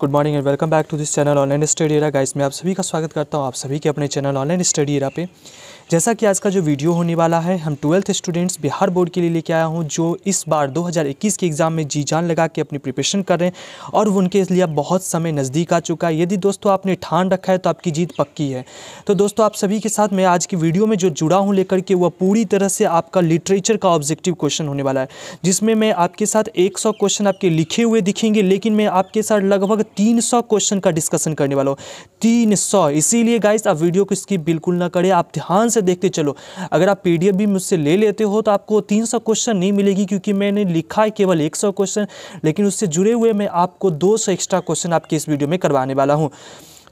Good morning and welcome back to this channel online study era guys मैं आप सभी का स्वागत करता हूं आप सभी के अपने चैनल ऑनलाइन स्टडी एरा पे जैसा कि आज का जो वीडियो होने वाला है हम ट्वेल्थ स्टूडेंट्स बिहार बोर्ड के लिए लेके आया हूं जो इस बार 2021 के एग्ज़ाम में जी जान लगा के अपनी प्रिपरेशन कर रहे हैं और उनके लिए बहुत समय नज़दीक आ चुका है यदि दोस्तों आपने ठान रखा है तो आपकी जीत पक्की है तो दोस्तों आप सभी के साथ मैं आज की वीडियो में जो जुड़ा हूँ लेकर के वह पूरी तरह से आपका लिटरेचर का ऑब्जेक्टिव क्वेश्चन होने वाला है जिसमें मैं आपके साथ एक क्वेश्चन आपके लिखे हुए दिखेंगे लेकिन मैं आपके साथ लगभग लगभग 300 क्वेश्चन का डिस्कशन करने वाला हूँ 300 इसीलिए गाइस आप वीडियो को स्किप बिल्कुल ना करें आप ध्यान से देखते चलो अगर आप पी भी मुझसे ले लेते हो तो आपको 300 क्वेश्चन नहीं मिलेगी क्योंकि मैंने लिखा है केवल 100 क्वेश्चन लेकिन उससे जुड़े हुए मैं आपको दो एक्स्ट्रा क्वेश्चन आपके इस वीडियो में करवाने वाला हूँ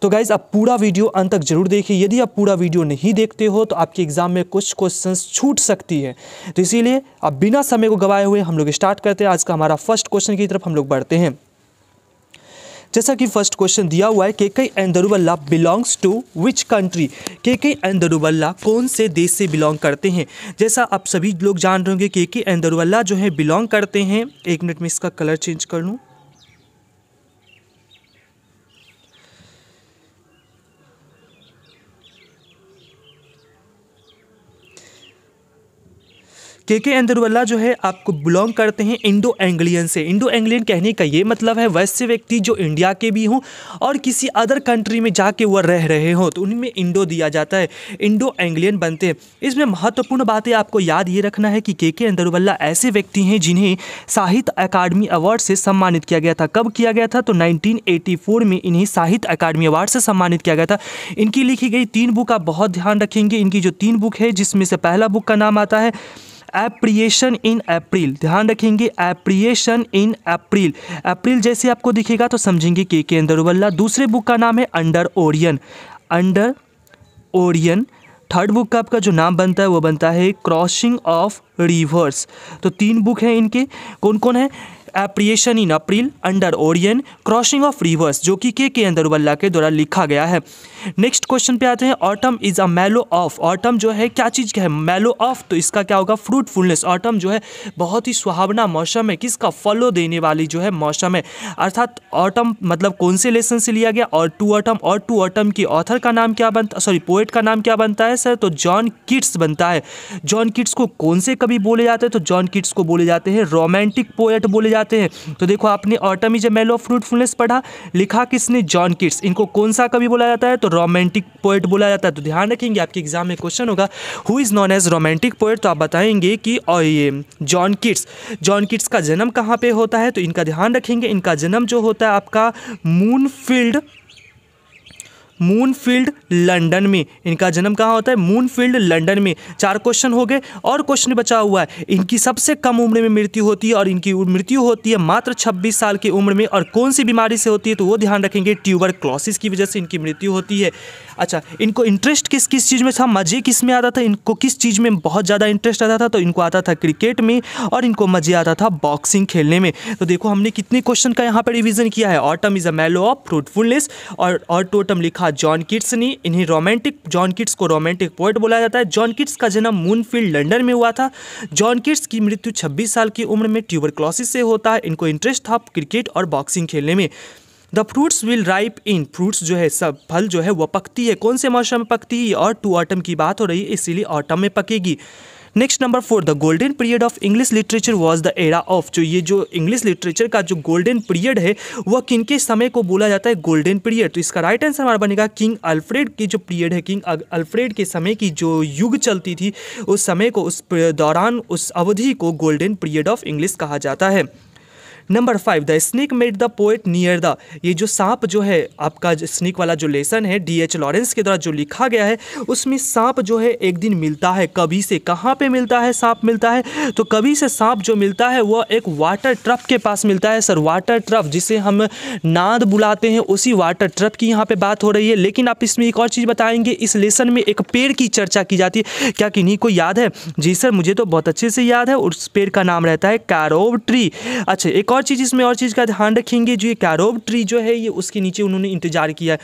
तो गाइज आप पूरा वीडियो अंत तक जरूर देखिए यदि आप पूरा वीडियो नहीं देखते हो तो आपके एग्जाम में कुछ क्वेश्चंस छूट सकती है तो इसीलिए आप बिना समय को गवाए हुए हम लोग स्टार्ट करते हैं आज का हमारा फर्स्ट क्वेश्चन की तरफ हम लोग बढ़ते हैं जैसा कि फर्स्ट क्वेश्चन दिया हुआ है के कई एंदरुबल्ला बिलोंग्स टू विच कंट्री के कई एंदरुबल्ला कौन से देश से बिलोंग करते हैं जैसा आप सभी लोग जान रहे होंगे के के एंदरुबल्ला जो है बिलोंग करते हैं एक मिनट में इसका कलर चेंज कर लूँ के के अंदरवल्ला जो है आपको बिलोंग करते हैं इंडो एंग्लियन से इंडो एंग्लियन कहने का ये मतलब है वैसे व्यक्ति जो इंडिया के भी हों और किसी अदर कंट्री में जाके वह रह रहे हों तो उनमें इंडो दिया जाता है इंडो एंग्लियन बनते हैं इसमें महत्वपूर्ण बातें आपको याद ये रखना है कि के के अंदरवल्ला ऐसे व्यक्ति हैं जिन्हें साहित्य अकादमी अवार्ड से सम्मानित किया गया था कब किया गया था तो नाइनटीन में इन्हें साहित्य अकादमी अवार्ड से सम्मानित किया गया था इनकी लिखी गई तीन बुक आप बहुत ध्यान रखेंगे इनकी जो तीन बुक है जिसमें से पहला बुक का नाम आता है एप्रिएशन इन अप्रैल ध्यान रखेंगे एप्रिएशन इन अप्रैल अप्रैल जैसे आपको दिखेगा तो समझेंगे के के वल्ला दूसरे बुक का नाम है under Orion under Orion third book का आपका जो नाम बनता है वो बनता है क्रॉसिंग ऑफ रिवर्स तो तीन बुक हैं इनके कौन कौन है apparition in April under Orion crossing of rivers जो कि के के अंदरवल्ला के द्वारा लिखा गया है नेक्स्ट क्वेश्चन पे आते हैं ऑटम इज अ मेलो ऑफ ऑटम जो है क्या चीज़ का है मेलो ऑफ तो इसका क्या होगा फ्रूटफुलनेस ऑटम जो है बहुत ही सुहावना मौसम है किसका फलो देने वाली जो है मौसम है अर्थात ऑटम मतलब कौन से लेसन से लिया गया और टू ऑटम और टू ऑटम की ऑथर का नाम क्या बनता सॉरी पोएट का नाम क्या बनता है सर तो जॉन किट्स बनता है जॉन किट्स को कौन से कभी बोले जाते हैं तो जॉन किट्स को बोले जाते हैं रोमांटिक पोएट बोले जाते आते हैं तो देखो आपने autumn is a mail of fruitfulness पढ़ा लिखा किसने जॉन किट्स इनको कौन सा कवि बोला जाता है तो रोमांटिक पोइट बोला जाता है तो ध्यान रखेंगे आपके एग्जाम में क्वेश्चन होगा who is known as romantic poet तो आप बताएंगे कि और ये जॉन किट्स जॉन किट्स का जन्म कहाँ पर होता है तो इनका ध्यान रखेंगे इनका जन्म जो होता है आपका मूनफील्ड मूनफील्ड लंदन में इनका जन्म कहाँ होता है मूनफील्ड लंदन में चार क्वेश्चन हो गए और क्वेश्चन बचा हुआ है इनकी सबसे कम उम्र में मृत्यु होती है और इनकी मृत्यु होती है मात्र छब्बीस साल की उम्र में और कौन सी बीमारी से होती है तो वो ध्यान रखेंगे ट्यूबर क्लॉसिस की वजह से इनकी मृत्यु होती है अच्छा इनको इंटरेस्ट किस किस चीज़ में था मज़े किस में आता था इनको किस चीज़ में बहुत ज़्यादा इंटरेस्ट आता था तो इनको आता था क्रिकेट में और इनको मज़े आता था बॉक्सिंग खेलने में तो देखो हमने कितने क्वेश्चन का यहाँ पर रिविज़न किया है ऑटम इज़ अ मेलो ऑफ फ्रूटफुलनेस और और टोटम लिखा जॉन किट्स ने इन्हें रोमांटिक जॉन किट्स को रोमांटिक पोइट बोला जाता है जॉन किट्स का जन्म मूनफील्ड लंडन में हुआ था जॉन किट्स की मृत्यु 26 साल की उम्र में ट्यूबरक्लोसिस से होता है इनको इंटरेस्ट था क्रिकेट और बॉक्सिंग खेलने में the fruits will ripe in fruits जो है सब फल जो है वह पकती है कौन से मौसम में पकती है और टू ऑटम की बात हो रही है इसीलिए ऑटम में पकेगी next number four the golden period of English literature was the era of जो ये जो इंग्लिश लिटरेचर का जो गोल्डन पीरियड है वह किन के समय को बोला जाता है गोल्डन पीरियड तो इसका राइट आंसर हमारा बनेगा किंग अल्फ्रेड की जो पीरियड है किंग अल्फ्रेड के समय की जो युग चलती थी उस समय को उस दौरान उस अवधि को गोल्डन पीरियड ऑफ इंग्लिश कहा जाता है number five the snake made the poet near the ये जो सांप जो है आपका स्नेक वाला जो लेसन है डी एच लॉरेंस के द्वारा जो लिखा गया है उसमें सांप जो है एक दिन मिलता है कभी से कहाँ पे मिलता है सांप मिलता है तो कभी से सांप जो मिलता है वह एक वाटर ट्रफ के पास मिलता है सर वाटर ट्रफ जिसे हम नाद बुलाते हैं उसी वाटर ट्रफ की यहाँ पे बात हो रही है लेकिन आप इसमें एक और चीज़ बताएंगे इस लेसन में एक पेड़ की चर्चा की जाती है क्या किन्हीं को याद है जी सर मुझे तो बहुत अच्छे से याद है उस पेड़ का नाम रहता है कैरोव ट्री अच्छा एक और और चीज़ इसमें और चीज़ का ध्यान रखेंगे जो ये कैरोब ट्री जो है ये उसके नीचे उन्होंने इंतजार किया है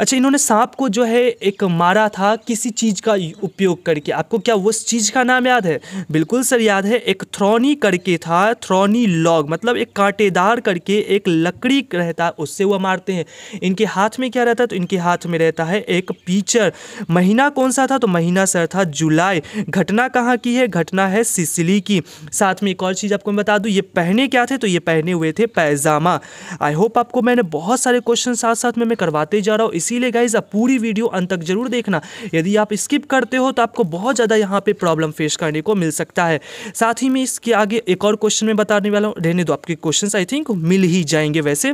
अच्छा इन्होंने सांप को जो है एक मारा था किसी चीज़ का उपयोग करके आपको क्या उस चीज़ का नाम याद है बिल्कुल सर याद है एक थ्रोनी करके था थ्रोनी लॉग मतलब एक कांटेदार करके एक लकड़ी रहता उससे वह मारते हैं इनके हाथ में क्या रहता है तो इनके हाथ में रहता है एक पीचर महीना कौन सा था तो महीना सर था जुलाई घटना कहाँ की है घटना है सिसली की साथ में एक और चीज़ आपको मैं बता दूँ ये पहने क्या थे तो ये पहने हुए थे पैजामा आई होप आपको मैंने बहुत सारे क्वेश्चन साथ साथ में मैं करवाते जा रहा हूँ इसीलिए गाइज आप पूरी वीडियो अंत तक जरूर देखना यदि आप स्किप करते हो तो आपको बहुत ज़्यादा यहाँ पे प्रॉब्लम फेस करने को मिल सकता है साथ ही में इसके आगे एक और क्वेश्चन में बताने वाला हूँ रहने दो आपके क्वेश्चन आई थिंक मिल ही जाएंगे वैसे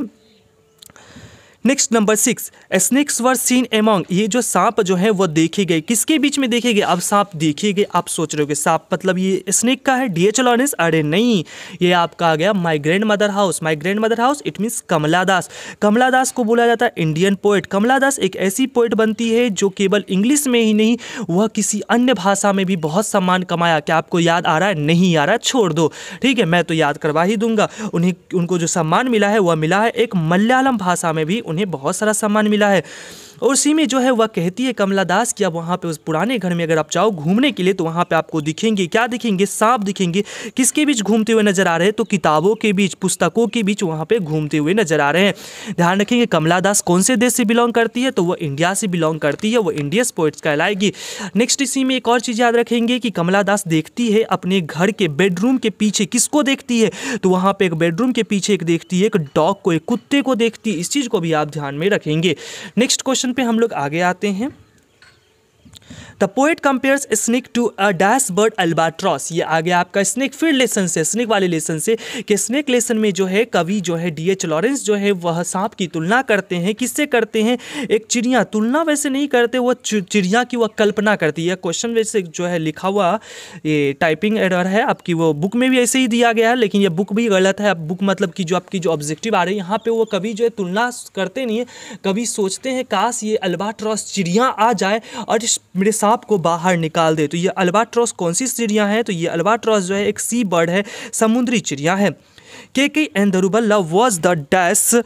next number six snakes were seen among ये जो सांप जो है वो देखे गए किसके बीच में देखे गए अब सांप देखे गए आप सोच रहे हो कि सांप मतलब ये स्नेक का है डी एच लॉरेंस अरे नहीं ये आपका आ गया my grandmother house my grandmother house it means Kamala Das Kamala Das को बोला जाता है इंडियन पोइट कमला दास एक ऐसी पोइट बनती है जो केवल इंग्लिश में ही नहीं वह किसी अन्य भाषा में भी बहुत सम्मान कमाया क्या आपको याद आ रहा है नहीं आ रहा है छोड़ दो ठीक है मैं तो याद करवा ही दूंगा उन्हें उनको जो सम्मान मिला है वह मिला है एक मलयालम भाषा में भी उन्हें बहुत सारा सम्मान मिला है और उसी में जो है वह कहती है कमला दास कि अब वहाँ पर उस पुराने घर में अगर आप जाओ घूमने के लिए तो वहाँ पर आपको दिखेंगे क्या दिखेंगे सांप दिखेंगे किसके बीच घूमते हुए नजर आ रहे हैं तो किताबों के बीच पुस्तकों के बीच वहाँ पर घूमते हुए नजर आ रहे हैं ध्यान रखेंगे कमला दास कौन से देश से बिलोंग करती है तो वह इंडिया से बिलोंग करती है वह इंडियस पोइट्स कहलाएगी नेक्स्ट इसी में एक और चीज़ याद रखेंगे कि कमला दास देखती है अपने घर के बेडरूम के पीछे किसको देखती है तो वहाँ पर एक बेडरूम के पीछे एक देखती है एक डॉग को एक कुत्ते को देखती है इस चीज़ को भी आप ध्यान में रखेंगे नेक्स्ट क्वेश्चन क्वेश्चन पे हम लोग आगे आते हैं the poet compares snake to a dash bird albatross ये आ गया आपका स्नेक फिर लेसन से स्नेक वाले लेसन से कि स्नेक लेसन में जो है कवि जो है डी एच लॉरेंस जो है वह सांप की तुलना करते हैं किससे करते हैं एक चिड़िया तुलना वैसे नहीं करते वह चिड़िया की वह कल्पना करती है क्वेश्चन वैसे जो है लिखा हुआ ये टाइपिंग एडर है आपकी वो बुक में भी ऐसे ही दिया गया है लेकिन यह बुक भी गलत है बुक मतलब कि जो आपकी जो ऑब्जेक्टिव आ रही है यहाँ पर वो कभी जो है तुलना करते नहीं है कभी सोचते हैं काश ये अल्बाट्रॉस चिड़िया आ जाए और इस मेरे सांप को बाहर निकाल दे तो ये अल्बाट्रॉस कौन सी चिड़िया है तो ये अल्बाट्रॉस जो है एक सी बर्ड है समुद्री चिड़िया है Keki was the was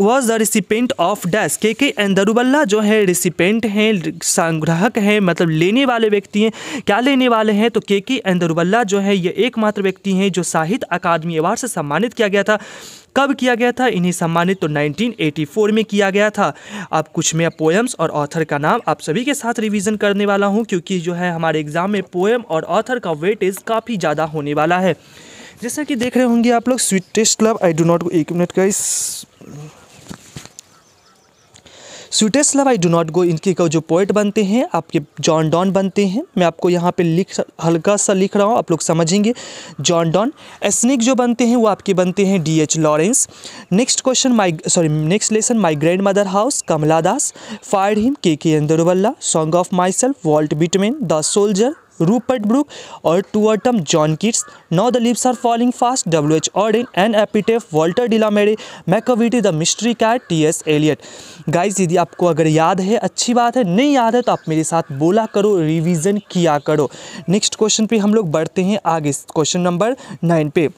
was the recipient of recipient के के एन Andaruballa जो है रिसिपेंट हैं संग्राहक हैं मतलब लेने वाले व्यक्ति हैं क्या लेने वाले हैं तो के अंदरुबल्ला जो है ये एकमात्र व्यक्ति हैं जो साहित्य अकादमी अवार्ड से सम्मानित किया गया था कब किया गया था इन्हें सम्मानित तो 1984 में किया गया था अब कुछ मैं पोएम्स और ऑथर का नाम आप सभी के साथ रिवीजन करने वाला हूं क्योंकि जो है हमारे एग्ज़ाम में पोएम और ऑथर का वेटेज काफ़ी ज़्यादा होने वाला है जैसा कि देख रहे होंगे आप लोग sweetest I do not go एक मिनट का इस sweetest love I do not go इनके का जो पोइट बनते हैं आपके जॉन डॉन बनते हैं मैं आपको यहाँ पे लिख हल्का सा लिख रहा हूँ आप लोग समझेंगे जॉन डॉन एसनिक जो बनते हैं वो आपके बनते हैं D H Lawrence next question my sorry next lesson my grandmother house Kamala Das fire him के Keki अंदरवल्ला song of myself vault बिटमेन the soldier Rupert book और टूअर्टम Tuatam John Keats. Now the leaves are falling fast. W.H. Anne Anne Walter Walter Mare Macavity the mystery cat T S Eliot guys यदि आपको अगर याद है अच्छी बात है नहीं याद है तो आप मेरे साथ बोला करो रिविजन किया करो नेक्स्ट क्वेश्चन पे हम लोग बढ़ते हैं आगे क्वेश्चन नंबर नाइन पे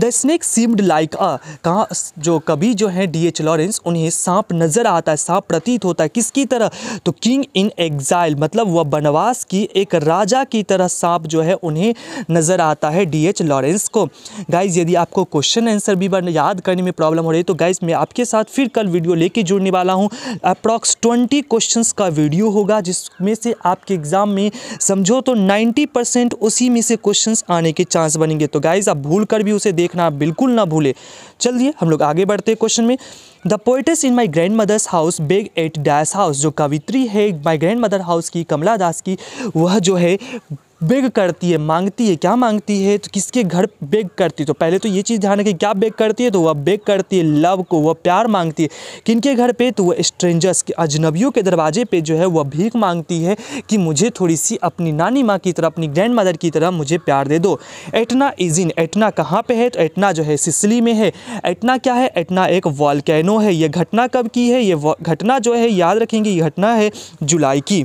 the snake seemed like a कहाँ जो कभी जो है डी एच लॉरेंस उन्हें सांप नज़र आता है सांप प्रतीत होता है किसकी तरह तो किंग इन एग्जाइल मतलब वह बनवास की एक राजा की तरह सांप जो है उन्हें नज़र आता है डी एच लॉरेंस को गाइज यदि आपको क्वेश्चन आंसर भी याद करने में प्रॉब्लम हो रही है तो गाइज मैं आपके साथ फिर कल वीडियो लेके जुड़ने वाला हूँ अप्रॉक्स ट्वेंटी क्वेश्चन का वीडियो होगा जिसमें से आपके एग्ज़ाम में समझो तो नाइन्टी उसी में से क्वेश्चन आने के चांस बनेंगे तो गाइज आप भूल कर भी उसे देख देखना बिल्कुल ना भूले चलिए हम लोग आगे बढ़ते हैं क्वेश्चन में the poets in my grandmother's house beg at dash house जो कवित्री है माई ग्रैंड मदर हाउस की कमला दास की वह जो है बेग करती है मांगती है क्या मांगती है तो किसके घर बेग करती है तो पहले तो ये चीज़ ध्यान रखें क्या बेग करती है तो वह बेग करती है लव को वह प्यार मांगती है किनके घर पे तो वह स्ट्रेंजर्स के अजनबियों के दरवाजे पे जो है वह भीख मांगती है कि मुझे थोड़ी सी अपनी नानी माँ की तरह अपनी ग्रैंड मदर की तरह मुझे प्यार दे दो एटना इज इन एटना कहाँ पर है तो एटना जो है सिसली में है एटना क्या है एटना एक वॉलकैनो है यह घटना कब की है ये घटना जो है याद रखेंगे ये घटना है जुलाई की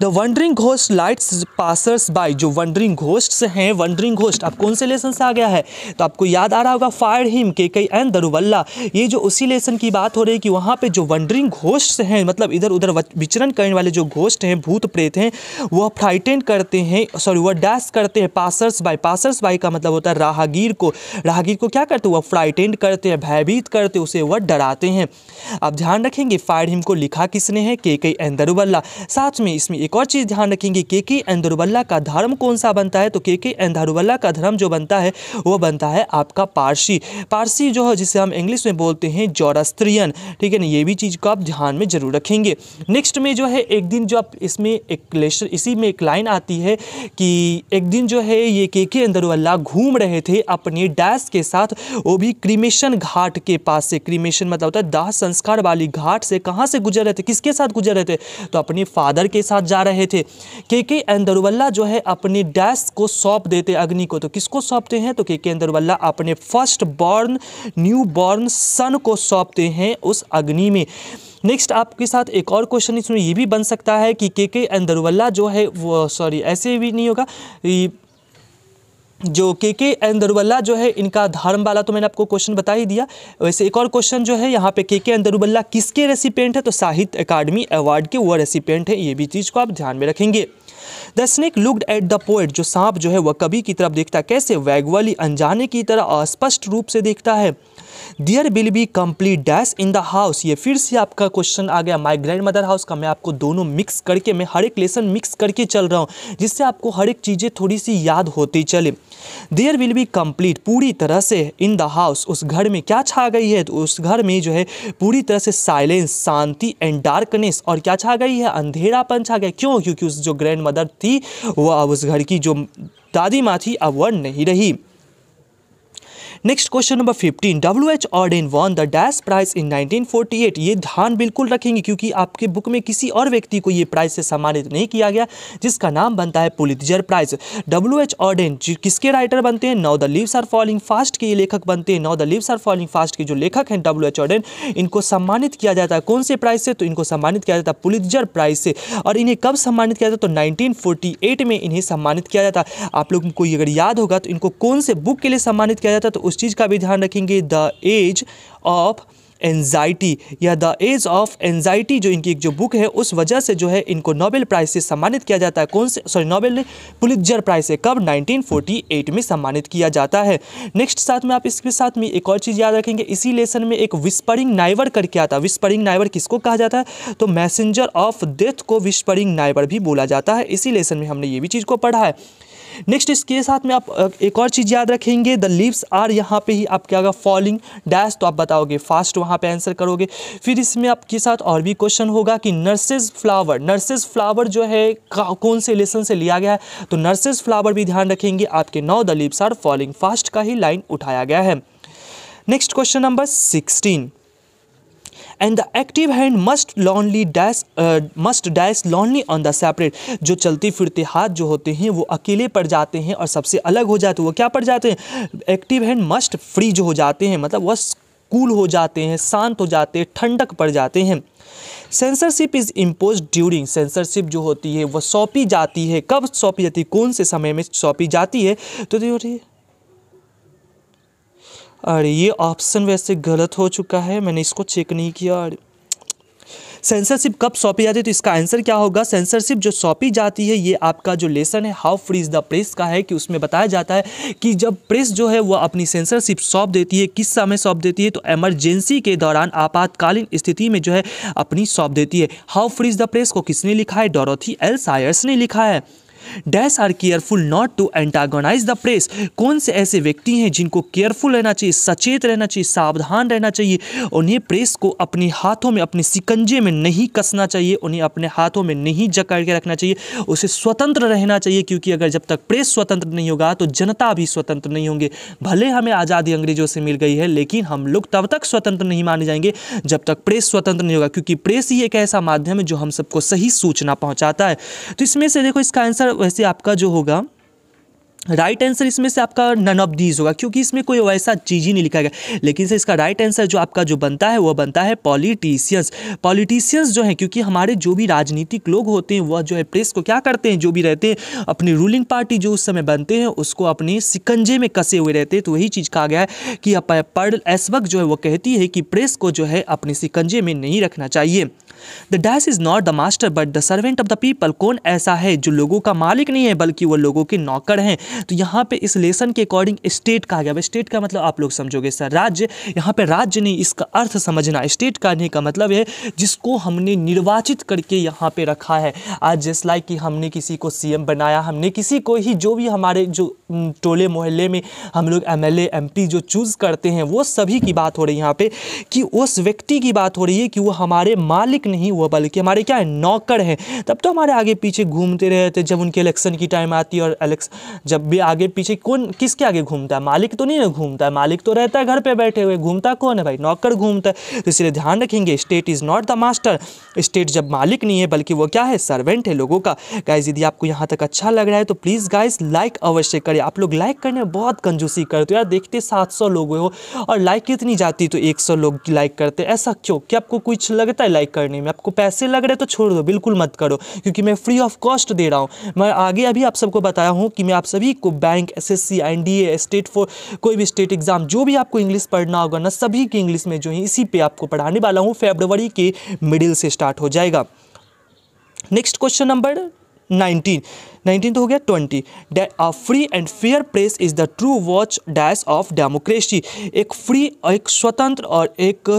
the wandering ghost lights passers by जो वंडरिंग घोस्ट हैं वंडरिंग घोस्ट आप कौन से लेसन से आ गया है तो आपको याद आ रहा होगा फायर हिम के कई एन दरुवल्ला ये जो उसी लेसन की बात हो रही है कि वहाँ पे जो वंडरिंग घोस्ट हैं मतलब इधर उधर विचरण करने वाले जो घोस्ट हैं भूत प्रेत हैं वह फ्राइटेन करते हैं सॉरी वह डैश करते हैं पासर्स बाई पासर्स बाई का मतलब होता है राहगीर को राहगीर को क्या करते हैं वह फ्राइटेंड करते हैं भयभीत करते उसे वह डराते हैं आप ध्यान रखेंगे फायर हिम को लिखा किसने है के कई एन दरुवल्ला साथ में इसमें एक और चीज़ ध्यान रखेंगे के के एन धरुबल्ला का धर्म कौन सा बनता है तो के के एन धरुबल्ला का धर्म जो बनता है वो बनता है आपका पारसी पारसी जो है जिसे हम इंग्लिश में बोलते हैं जौरास्त्रियन ठीक है ना ये भी चीज़ को आप ध्यान में जरूर रखेंगे नेक्स्ट में जो है एक दिन जो आप इसमें एक लेशन इसी में एक लाइन आती है कि एक दिन जो है ये के के अंदरवल्ला घूम रहे थे अपने डैश के साथ वो भी क्रीमेशन घाट के पास से क्रीमेशन मतलब होता है दाह संस्कार वाली घाट से कहाँ से गुजर रहे थे किसके साथ गुजर रहे थे तो अपने फादर के साथ जा रहे थे के के अंदरवल्ला जो है अपनी डैश को सौंप देते अग्नि को तो किसको सौंपते हैं तो के के अंदरवल्ला अपने first born new born son को सौंपते हैं उस अग्नि में नेक्स्ट आपके साथ एक और क्वेश्चन इसमें ये भी बन सकता है कि के के अंदरवल्ला जो है वो सॉरी ऐसे भी नहीं होगा जो के के अंदरुबल्ला जो है इनका धर्म वाला तो मैंने आपको क्वेश्चन बता ही दिया वैसे एक और क्वेश्चन जो है यहाँ पे के के अंदरुबल्ला किसके रेसिपेंट है तो साहित्य अकादमी अवार्ड के वो रेसिपेंट है ये भी चीज़ को आप ध्यान में रखेंगे the snake looked at the poet जो सांप जो है वह कभी की तरफ देखता कैसे वैगवली अनजाने की तरह अस्पष्ट रूप से देखता है there will be complete dash in the house ये फिर से आपका क्वेश्चन आ गया माई ग्रैंड मदर हाउस का मैं आपको दोनों मिक्स करके मैं हर एक लेसन मिक्स करके चल रहा हूँ जिससे आपको हर एक चीज़ें थोड़ी सी याद होती चले देयर विल बी कंप्लीट पूरी तरह से इन द हाउस उस घर में क्या छा गई है तो उस घर में जो है पूरी तरह से साइलेंस शांति एंड डार्कनेस और क्या छा गई है अंधेरापन छा गया क्यों क्योंकि उस जो ग्रैंड मदर थी वह अब उस घर की जो दादी माँ थी अब वह नहीं रही next question number fifteen W H Auden won the dash prize in 1948 ये ध्यान बिल्कुल रखेंगे क्योंकि आपके बुक में किसी और व्यक्ति को ये प्राइज से सम्मानित नहीं किया गया जिसका नाम बनता है Pulitzer prize W H Auden किसके राइटर बनते हैं now the leaves are falling fast के ये लेखक बनते हैं now the leaves are falling fast के जो लेखक हैं डब्ल्यू एच ऑर्डेन इनको सम्मानित किया जाता है कौन से प्राइज से तो इनको सम्मानित किया जाता है पुलितजर प्राइज से और इन्हें कब सम्मानित किया जाता तो नाइनटीन में इन्हें सम्मानित किया जाता आप लोग को अगर याद होगा तो इनको कौन से बुक के लिए सम्मानित किया जाता तो उस चीज़ का भी ध्यान रखेंगे द एज ऑफ एनजाइटी या द एज ऑफ एनजाइटी जो इनकी एक जो बुक है उस वजह से जो है इनको नोबेल प्राइज़ से सम्मानित किया जाता है कौन से सॉरी नोबेल पुलिजर प्राइज़ से कब 1948 में सम्मानित किया जाता है नेक्स्ट साथ में आप इसके साथ में एक और चीज़ याद रखेंगे इसी लेसन में एक विस्परिंग नाइवर करके आता है विस्परिंग नाइवर किसको कहा जाता है तो मैसेंजर ऑफ डेथ को विस्परिंग नाइवर भी बोला जाता है इसी लेसन में हमने ये भी चीज़ को पढ़ा है नेक्स्ट इसके साथ में आप एक और चीज़ याद रखेंगे द लिप्स आर यहाँ पे ही आप क्या होगा फॉलिंग डैश तो आप बताओगे फास्ट वहाँ पे आंसर करोगे फिर इसमें आपके साथ और भी क्वेश्चन होगा कि नर्सेज फ्लावर नर्सेज फ्लावर जो है कौन से लेसन से लिया गया है तो नर्सेज फ्लावर भी ध्यान रखेंगे आपके now the lips are falling fast का ही लाइन उठाया गया है next question number sixteen and the active hand must lonely dash must dash lonely on the separate जो चलते फिरते हाथ जो होते हैं वो अकेले पड़ जाते हैं और सबसे अलग हो जाते हैं वो क्या पड़ जाते हैं एक्टिव हैंड मस्ट फ्री जो हो जाते हैं मतलब वह कूल हो जाते हैं शांत हो जाते हैं ठंडक पड़ जाते हैं censorship is impose during censorship जो होती है वह सौंपी जाती है कब सौंपी जाती है कौन से समय में सौंपी जाती है तो, देखिए और ये ऑप्शन वैसे गलत हो चुका है मैंने इसको चेक नहीं किया और सेंसरशिप कब सौंपी जाती है तो इसका आंसर क्या होगा सेंसरशिप जो सौंपी जाती है ये आपका जो लेसन है how free is the press का है कि उसमें बताया जाता है कि जब प्रेस जो है वह अपनी सेंसरशिप सौंप देती है किस समय सौंप देती है तो एमरजेंसी के दौरान आपातकालीन स्थिति में जो है अपनी सौंप देती है how free is the press को किसने लिखा है डोरोथी एल सायर्स ने लिखा है dash are careful not to antagonise the press कौन से ऐसे व्यक्ति हैं जिनको केयरफुल रहना चाहिए सचेत रहना चाहिए सावधान रहना चाहिए उन्हें प्रेस को अपने हाथों में अपने सिकंजे में नहीं कसना चाहिए उन्हें अपने हाथों में नहीं जकड़ के रखना चाहिए उसे स्वतंत्र रहना चाहिए क्योंकि अगर जब तक प्रेस स्वतंत्र नहीं होगा तो जनता भी स्वतंत्र नहीं होंगे भले हमें आज़ादी अंग्रेजों से मिल गई है लेकिन हम लोग तब तक स्वतंत्र नहीं माने जाएंगे जब तक प्रेस स्वतंत्र नहीं होगा क्योंकि प्रेस ही एक ऐसा माध्यम है जो हम सबको सही सूचना पहुंचाता है तो इसमें से देखो इसका आंसर वैसे आपका जो होगा राइट right आंसर इसमें से आपका नन ऑफ दीज होगा क्योंकि इसमें कोई वैसा चीज़ ही नहीं लिखा गया लेकिन से इसका राइट right आंसर जो आपका जो बनता है वह बनता है पॉलिटिशियंस पॉलिटिशियंस जो हैं क्योंकि हमारे जो भी राजनीतिक लोग होते हैं वह जो है प्रेस को क्या करते हैं जो भी रहते हैं अपनी रूलिंग पार्टी जो उस समय बनते हैं उसको अपने सिकंजे में कसे हुए रहते हैं तो वही चीज़ कहा गया है कि पर्ल एस वक्त जो है वो कहती है कि प्रेस को जो है अपने सिकंजे में नहीं रखना चाहिए the dash is not the master but the servant of the people कौन ऐसा है जो लोगों का मालिक नहीं है बल्कि वो लोगों के नौकर हैं तो यहाँ पे इस लेसन के अकॉर्डिंग स्टेट कहा गया स्टेट का मतलब आप लोग समझोगे सर राज्य यहाँ पे राज्य नहीं इसका अर्थ समझना स्टेट कहने का मतलब है जिसको हमने निर्वाचित करके यहाँ पे रखा है आज जैसा लाइक कि हमने किसी को सीएम बनाया हमने किसी को ही जो भी हमारे जो टोले मोहल्ले में हम लोग एम एल जो चूज़ करते हैं वो सभी की बात हो रही है यहाँ पर कि उस व्यक्ति की बात हो रही है कि वो हमारे मालिक नहीं हुआ बल्कि हमारे क्या है नौकर हैं तब तो हमारे आगे पीछे घूमते रहते जब उनके इलेक्शन की टाइम आती है और एलेक्स जब भी आगे पीछे कौन किसके आगे घूमता है मालिक तो नहीं ना घूमता है मालिक तो रहता है घर पे बैठे हुए घूमता कौन है भाई नौकर घूमता है तो इसलिए ध्यान रखेंगे state is not the master state जब मालिक नहीं है बल्कि वो क्या है सर्वेंट है लोगों का गाइज यदि आपको यहाँ तक अच्छा लग रहा है तो प्लीज़ गाइज लाइक अवश्य करें आप लोग लाइक करने में बहुत कंजूसी करते हो यार देखते सात सौ लोग हो और लाइक कितनी जाती तो एक सौ लोग लाइक करते ऐसा क्यों क्या आपको कुछ लगता है लाइक करने में आपको पैसे लग रहे तो छोड़ दो बिल्कुल मत करो क्योंकि मैं फ्री ऑफ कॉस्ट दे रहा हूँ मैं आगे अभी आप सबको बताया हूँ कि मैं आप सभी सभी को bank S S C N D A state for कोई भी स्टेट एग्ज़ाम जो भी आपको इंग्लिश पढ़ना होगा ना सभी की इंग्लिश में जो है इसी पे आपको पढ़ाने वाला हूँ फेबरवरी के मिडिल से स्टार्ट हो जाएगा next question number nineteen nineteen तो हो गया twenty a free and fair press is the true watch dash of democracy एक फ्री एक स्वतंत्र और एक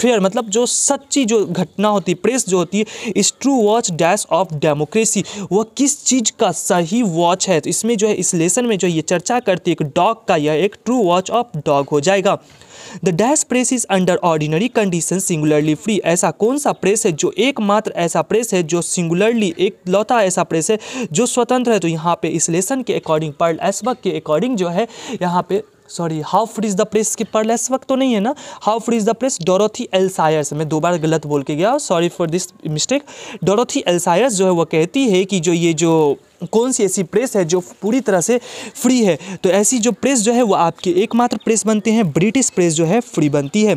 फेयर मतलब जो सच्ची जो घटना होती है प्रेस जो होती है इस true watch dash of democracy वह किस चीज़ का सही वॉच है तो इसमें जो है इस लेसन में जो ये चर्चा करती है डॉग का यह एक ट्रू वॉच ऑफ डॉग हो जाएगा the dash press is under ordinary condition singularly free ऐसा कौन सा प्रेस है जो एकमात्र ऐसा प्रेस है जो सिंगुलरली एक लौता ऐसा प्रेस है जो स्वतंत्र है तो यहाँ पे इस लेसन के अकॉर्डिंग पर्ल एसबक के अकॉर्डिंग जो है यहाँ पे sorry how is the press के लेस वक्त तो नहीं है ना how is the press Dorothy L Sayers मैं दो बार गलत बोल के गया sorry for this mistake Dorothy L Sayers जो है वो कहती है कि जो ये जो कौन सी ऐसी प्रेस है जो पूरी तरह से फ्री है तो ऐसी जो प्रेस जो है वो आपकी एकमात्र प्रेस बनती है ब्रिटिश प्रेस जो है फ्री बनती है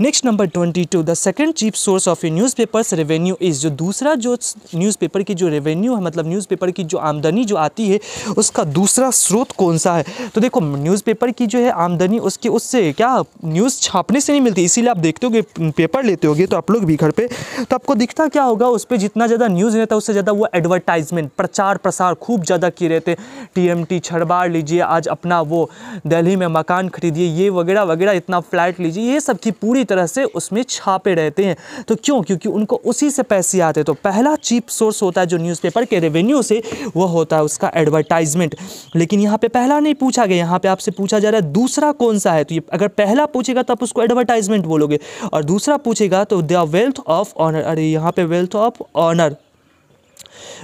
next number twenty two the second chief source of a newspapers revenue is जो दूसरा जो न्यूज़पेपर की जो रेवेन्यू है मतलब न्यूज़पेपर की जो आमदनी जो आती है उसका दूसरा स्रोत कौन सा है तो देखो न्यूज़पेपर की जो है आमदनी उसके उससे क्या न्यूज़ छापने से नहीं मिलती इसीलिए आप देखते गए पेपर लेते हो तो आप लोग भी घर पर तो आपको दिखता क्या होगा उस पर जितना ज़्यादा न्यूज़ रहता है उससे ज़्यादा वो एडवर्टाइजमेंट प्रचार प्रसार खूब ज़्यादा किए रहते टी छड़बाड़ लीजिए आज अपना वो दिल्ली में मकान खरीदिए ये वगैरह वगैरह इतना फ्लैट लीजिए ये सब की पूरी पूरी तरह से उसमें छापे रहते हैं तो क्यों क्योंकि उनको उसी से पैसे आते तो पहला चीप सोर्स होता है जो न्यूज़पेपर के रेवेन्यू से वह होता है उसका एडवर्टाइजमेंट लेकिन यहाँ पे पहला नहीं पूछा गया यहाँ पे आपसे पूछा जा रहा है दूसरा कौन सा है तो ये अगर पहला पूछेगा तो आप उसको एडवर्टाइजमेंट बोलोगे और दूसरा पूछेगा तो द वेल्थ ऑफ ऑनर अरे यहाँ पे wealth of honour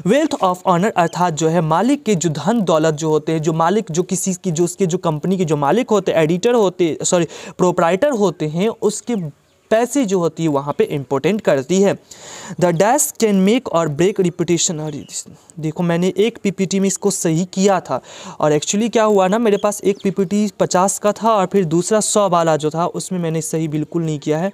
wealth of honour अर्थात जो है मालिक के जो धन दौलत जो होते हैं जो मालिक जो किसी की जो उसके जो कंपनी के जो मालिक होते हैं एडिटर होते सॉरी प्रोपराइटर होते हैं उसके पैसे जो होती है वहाँ पे इम्पोर्टेंट करती है द डैश कैन मेक और ब्रेक रिपोटेशन और देखो मैंने एक पीपीटी में इसको सही किया था और एक्चुअली क्या हुआ ना मेरे पास एक पीपीटी पचास का था और फिर दूसरा सौ वाला जो था उसमें मैंने सही बिल्कुल नहीं किया है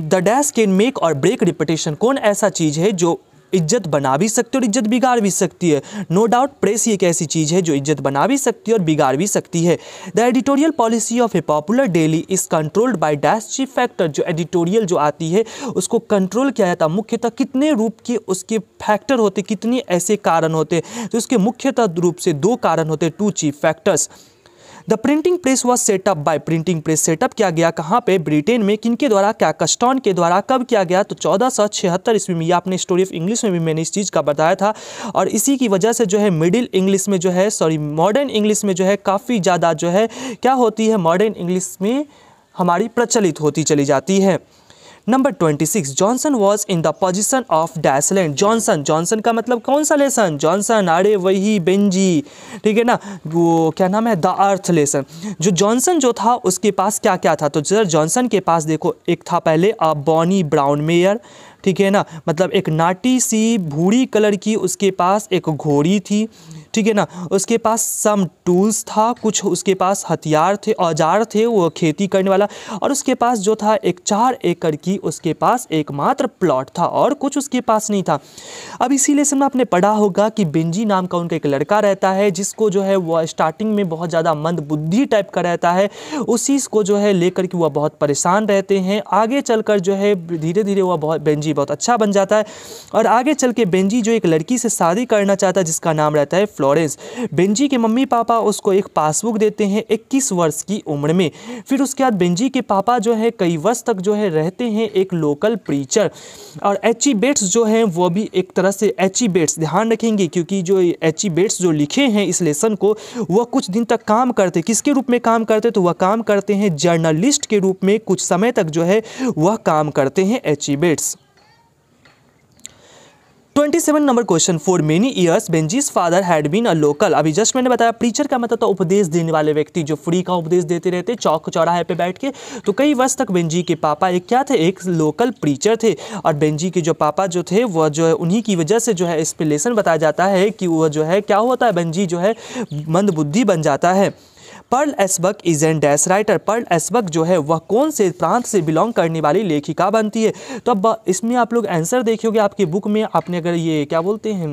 द डैश कैन मेक और ब्रेक रिपिटेशन कौन ऐसा चीज़ है जो इज्जत बना भी सकती है और इज्जत बिगाड़ भी सकती है नो डाउट प्रेस ही एक ऐसी चीज़ है जो इज्जत बना भी सकती है और बिगाड़ भी सकती है the editorial policy of a popular daily is controlled by dash chief factor जो एडिटोरियल जो आती है उसको कंट्रोल किया जाता है मुख्यतः कितने रूप के उसके फैक्टर होते कितने ऐसे कारण होते तो उसके मुख्यतः रूप से दो कारण होते two chief factors the printing press was set up by printing press set up किया गया कहाँ पे ब्रिटेन में किनके द्वारा क्या कस्टॉन के द्वारा कब किया गया तो चौदह सौ छिहत्तर ईस्वी में यह अपने स्टोरी ऑफ इंग्लिश में भी मैंने इस चीज़ का बताया था और इसी की वजह से जो है मिडिल इंग्लिश में जो है सॉरी मॉडर्न इंग्लिश में जो है काफ़ी ज़्यादा जो है क्या होती है मॉडर्न इंग्लिश में हमारी प्रचलित होती चली जाती है number 26 Johnson was in the position of dash land Johnson Johnson का मतलब कौन सा लेसन जॉनसन अरे वही बेंजी ठीक है ना वो क्या नाम है द अर्थ लेसन जो जॉनसन जो था उसके पास क्या क्या था तो सर जॉनसन के पास देखो एक था पहले बॉनी ब्राउन मेयर ठीक है ना मतलब एक नाटी सी भूरी कलर की उसके पास एक घोड़ी थी ठीक है ना उसके पास सम टूल्स था कुछ उसके पास हथियार थे औजार थे वो खेती करने वाला और उसके पास जो था एक चार एकड़ की उसके पास एकमात्र प्लॉट था और कुछ उसके पास नहीं था अब इसीलिए लेसन आपने पढ़ा होगा कि बेंजी नाम का उनका एक लड़का रहता है जिसको जो है वह स्टार्टिंग में बहुत ज़्यादा मंद बुद्धि टाइप का रहता है उसी को जो है लेकर के वह बहुत परेशान रहते हैं आगे चलकर जो है धीरे धीरे वह बहुत बेंजी बहुत अच्छा बन जाता है और आगे चल के बेंजी जो एक लड़की से शादी करना चाहता है जिसका नाम रहता है फ्लो फ्लोरेंस बेंजी के मम्मी पापा उसको एक पासबुक देते हैं इक्कीस वर्ष की उम्र में फिर उसके बाद बेंजी के पापा जो है कई वर्ष तक जो है रहते हैं एक लोकल प्रीचर और एच बेट्स जो हैं वो भी एक तरह से एच बेट्स ध्यान रखेंगे क्योंकि जो एच बेट्स जो लिखे हैं इस लेसन को वह कुछ दिन तक काम करते किसके रूप में काम करते तो वह काम करते हैं जर्नलिस्ट के रूप में कुछ समय तक जो है वह काम करते हैं H Bates 27 number question for many years Benjy's father had been a local अभी जस्ट मैंने बताया प्रीचर का मतलब था तो उपदेश देने वाले व्यक्ति जो फ्री का उपदेश देते रहते चौक चौराहे पे बैठ के तो कई वर्ष तक बेंजी के पापा एक क्या थे एक लोकल प्रीचर थे और बेंजी के जो पापा जो थे वह जो है उन्हीं की वजह से जो है इस पर लेसन बताया जाता है कि वह जो है क्या होता है बेंजी जो है मंदबुद्धि बन जाता है Pearl S Buck is an dash writer Pearl S Buck जो है वह कौन से प्रांत से बिलोंग करने वाली लेखिका बनती है तो अब इसमें आप लोग आंसर देखियोगे आपकी बुक में आपने अगर ये क्या बोलते हैं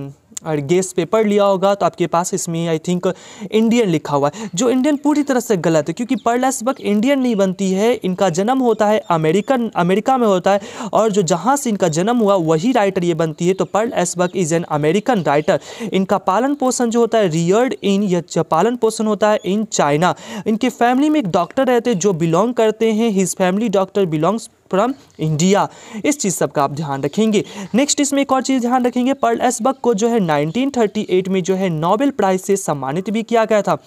और गेस पेपर लिया होगा तो आपके पास इसमें आई थिंक इंडियन लिखा हुआ है जो इंडियन पूरी तरह से गलत है क्योंकि पर्लास्बक इंडियन नहीं बनती है इनका जन्म होता है अमेरिकन अमेरिका में होता है और जो जहाँ से इनका जन्म हुआ वही राइटर ये बनती है तो Pearl S Buck is an American writer इनका पालन पोषण जो होता है रियर्ड इन या पालन पोषण होता है इन चाइना इनके फैमिली में एक डॉक्टर रहते हैं जो बिलोंग करते हैं his family doctor belongs from India इस चीज़ सब का आप ध्यान रखेंगे नेक्स्ट इसमें एक और चीज़ ध्यान रखेंगे पर्ल एसबक को जो है 1938 में जो है नोबेल प्राइज से सम्मानित भी किया गया था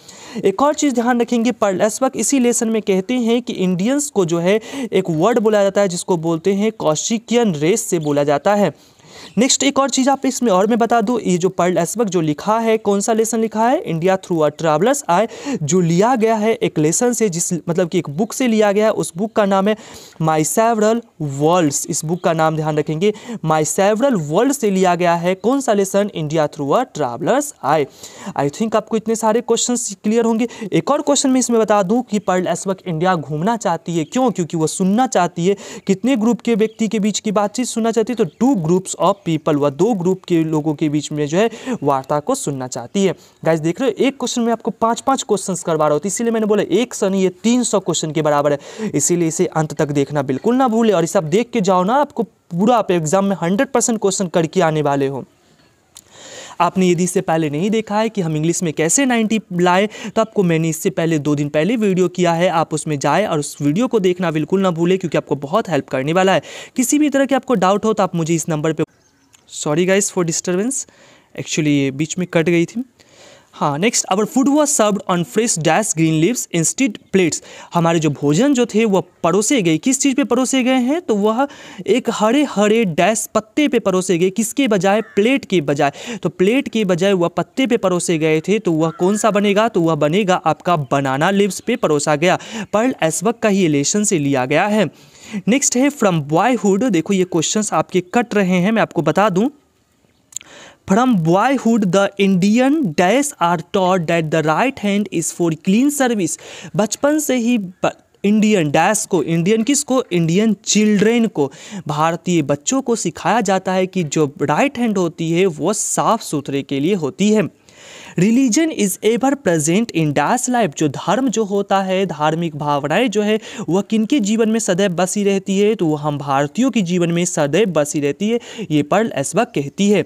एक और चीज़ ध्यान रखेंगे पर्ल एसबक इसी लेसन में कहते हैं कि इंडियंस को जो है एक वर्ड बोला जाता है जिसको बोलते हैं कौशिकियन रेस से बोला जाता है नेक्स्ट एक और चीज़ आप इसमें और मैं बता दूँ ये जो पर्ल एसबक जो लिखा है कौन सा लेसन लिखा है इंडिया थ्रू आर ट्रैवलर्स आए जो लिया गया है एक लेसन से जिस मतलब कि एक बुक से लिया गया है उस बुक का नाम है माई सेवरल वर्ल्ड्स इस बुक का नाम ध्यान रखेंगे माई सेवरल वर्ल्ड से लिया गया है कौन सा lesson India through our travellers आए आई थिंक आपको इतने सारे क्वेश्चन क्लियर होंगे एक और क्वेश्चन मैं इसमें बता दूँ कि पर्ल एसबक इंडिया घूमना चाहती है क्यों क्योंकि वह सुनना चाहती है कितने ग्रुप के व्यक्ति के बीच की बातचीत सुनना चाहती है तो टू ग्रुप्स ऑफ पीपल वह दो ग्रुप के लोगों के बीच में जो है वार्ता को सुनना चाहती है गाइज देख रहे हो एक क्वेश्चन में आपको पाँच पाँच क्वेश्चन करवा रहा होती तो इसीलिए मैंने बोला एक सन ये तीन क्वेश्चन के बराबर है इसीलिए इसे अंत तक देखना बिल्कुल ना भूले और इसे आप देख के जाओ ना आपको पूरा आप एग्जाम में हंड्रेड परसेंट क्वेश्चन करके आने वाले हो आपने यदि इससे पहले नहीं देखा है कि हम इंग्लिश में कैसे 90 लाए तो आपको मैंने इससे पहले दो दिन पहले वीडियो किया है आप उसमें जाए और उस वीडियो को देखना बिल्कुल ना भूले क्योंकि आपको बहुत हेल्प करने वाला है किसी भी तरह के आपको डाउट हो तो आप मुझे इस नंबर पर sorry guys for disturbance actually ये बीच में कट गई थी हाँ नेक्स्ट अवर फूड हुआ served on fresh dash green leaves instead plates हमारे जो भोजन जो थे वह परोसे गए किस चीज़ पे परोसे गए हैं तो वह एक हरे हरे डैश पत्ते पे परोसे गए किसके बजाय प्लेट के बजाय तो प्लेट के बजाय वह पत्ते पे परोसे गए थे तो वह कौन सा बनेगा तो वह बनेगा आपका बनाना लिव्स पे परोसा गया पर्ल एसबक का ही एलेशन से लिया गया है नेक्स्ट है फ्रॉम बॉयहुड देखो ये क्वेश्चन आपके कट रहे हैं मैं आपको बता दूँ from boyhood the Indian dash are taught that the right hand is for clean service बचपन से ही इंडियन डैश को इंडियन किसको इंडियन चिल्ड्रेन को भारतीय बच्चों को सिखाया जाता है कि जो राइट हैंड होती है वो साफ़ सुथरे के लिए होती है religion is ever present in dash life जो धर्म जो होता है धार्मिक भावनाएं जो है वह किनके जीवन में सदैव बसी रहती है तो वह हम भारतीयों के जीवन में सदैव बसी रहती है ये पर्ल एसवक कहती है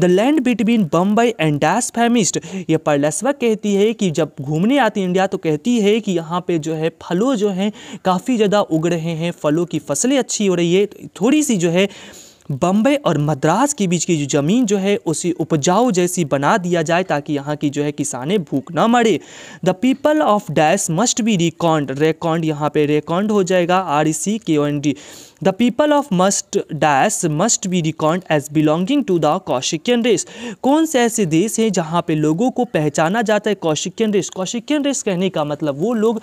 the land between Bombay and dash famished ये पर्ल एसवक कहती है कि जब घूमने आती इंडिया तो कहती है कि यहाँ पे जो है फलों जो हैं काफ़ी ज़्यादा उग रहे हैं फलों की फसलें अच्छी हो रही है तो थोड़ी सी जो है बम्बई और मद्रास के बीच की जो ज़मीन जो है उसे उपजाऊ जैसी बना दिया जाए ताकि यहाँ की जो है किसानें भूख ना मरे the people of dash must be reckoned reckoned यहाँ पे रेकॉन्ड हो जाएगा R E C K O N D the people of must dash must be record as belonging to the Caucasian race कौन से ऐसे देश हैं जहाँ पे लोगों को पहचाना जाता है कौशिकियन रेस कौशिकियन रेस कहने का मतलब वो लोग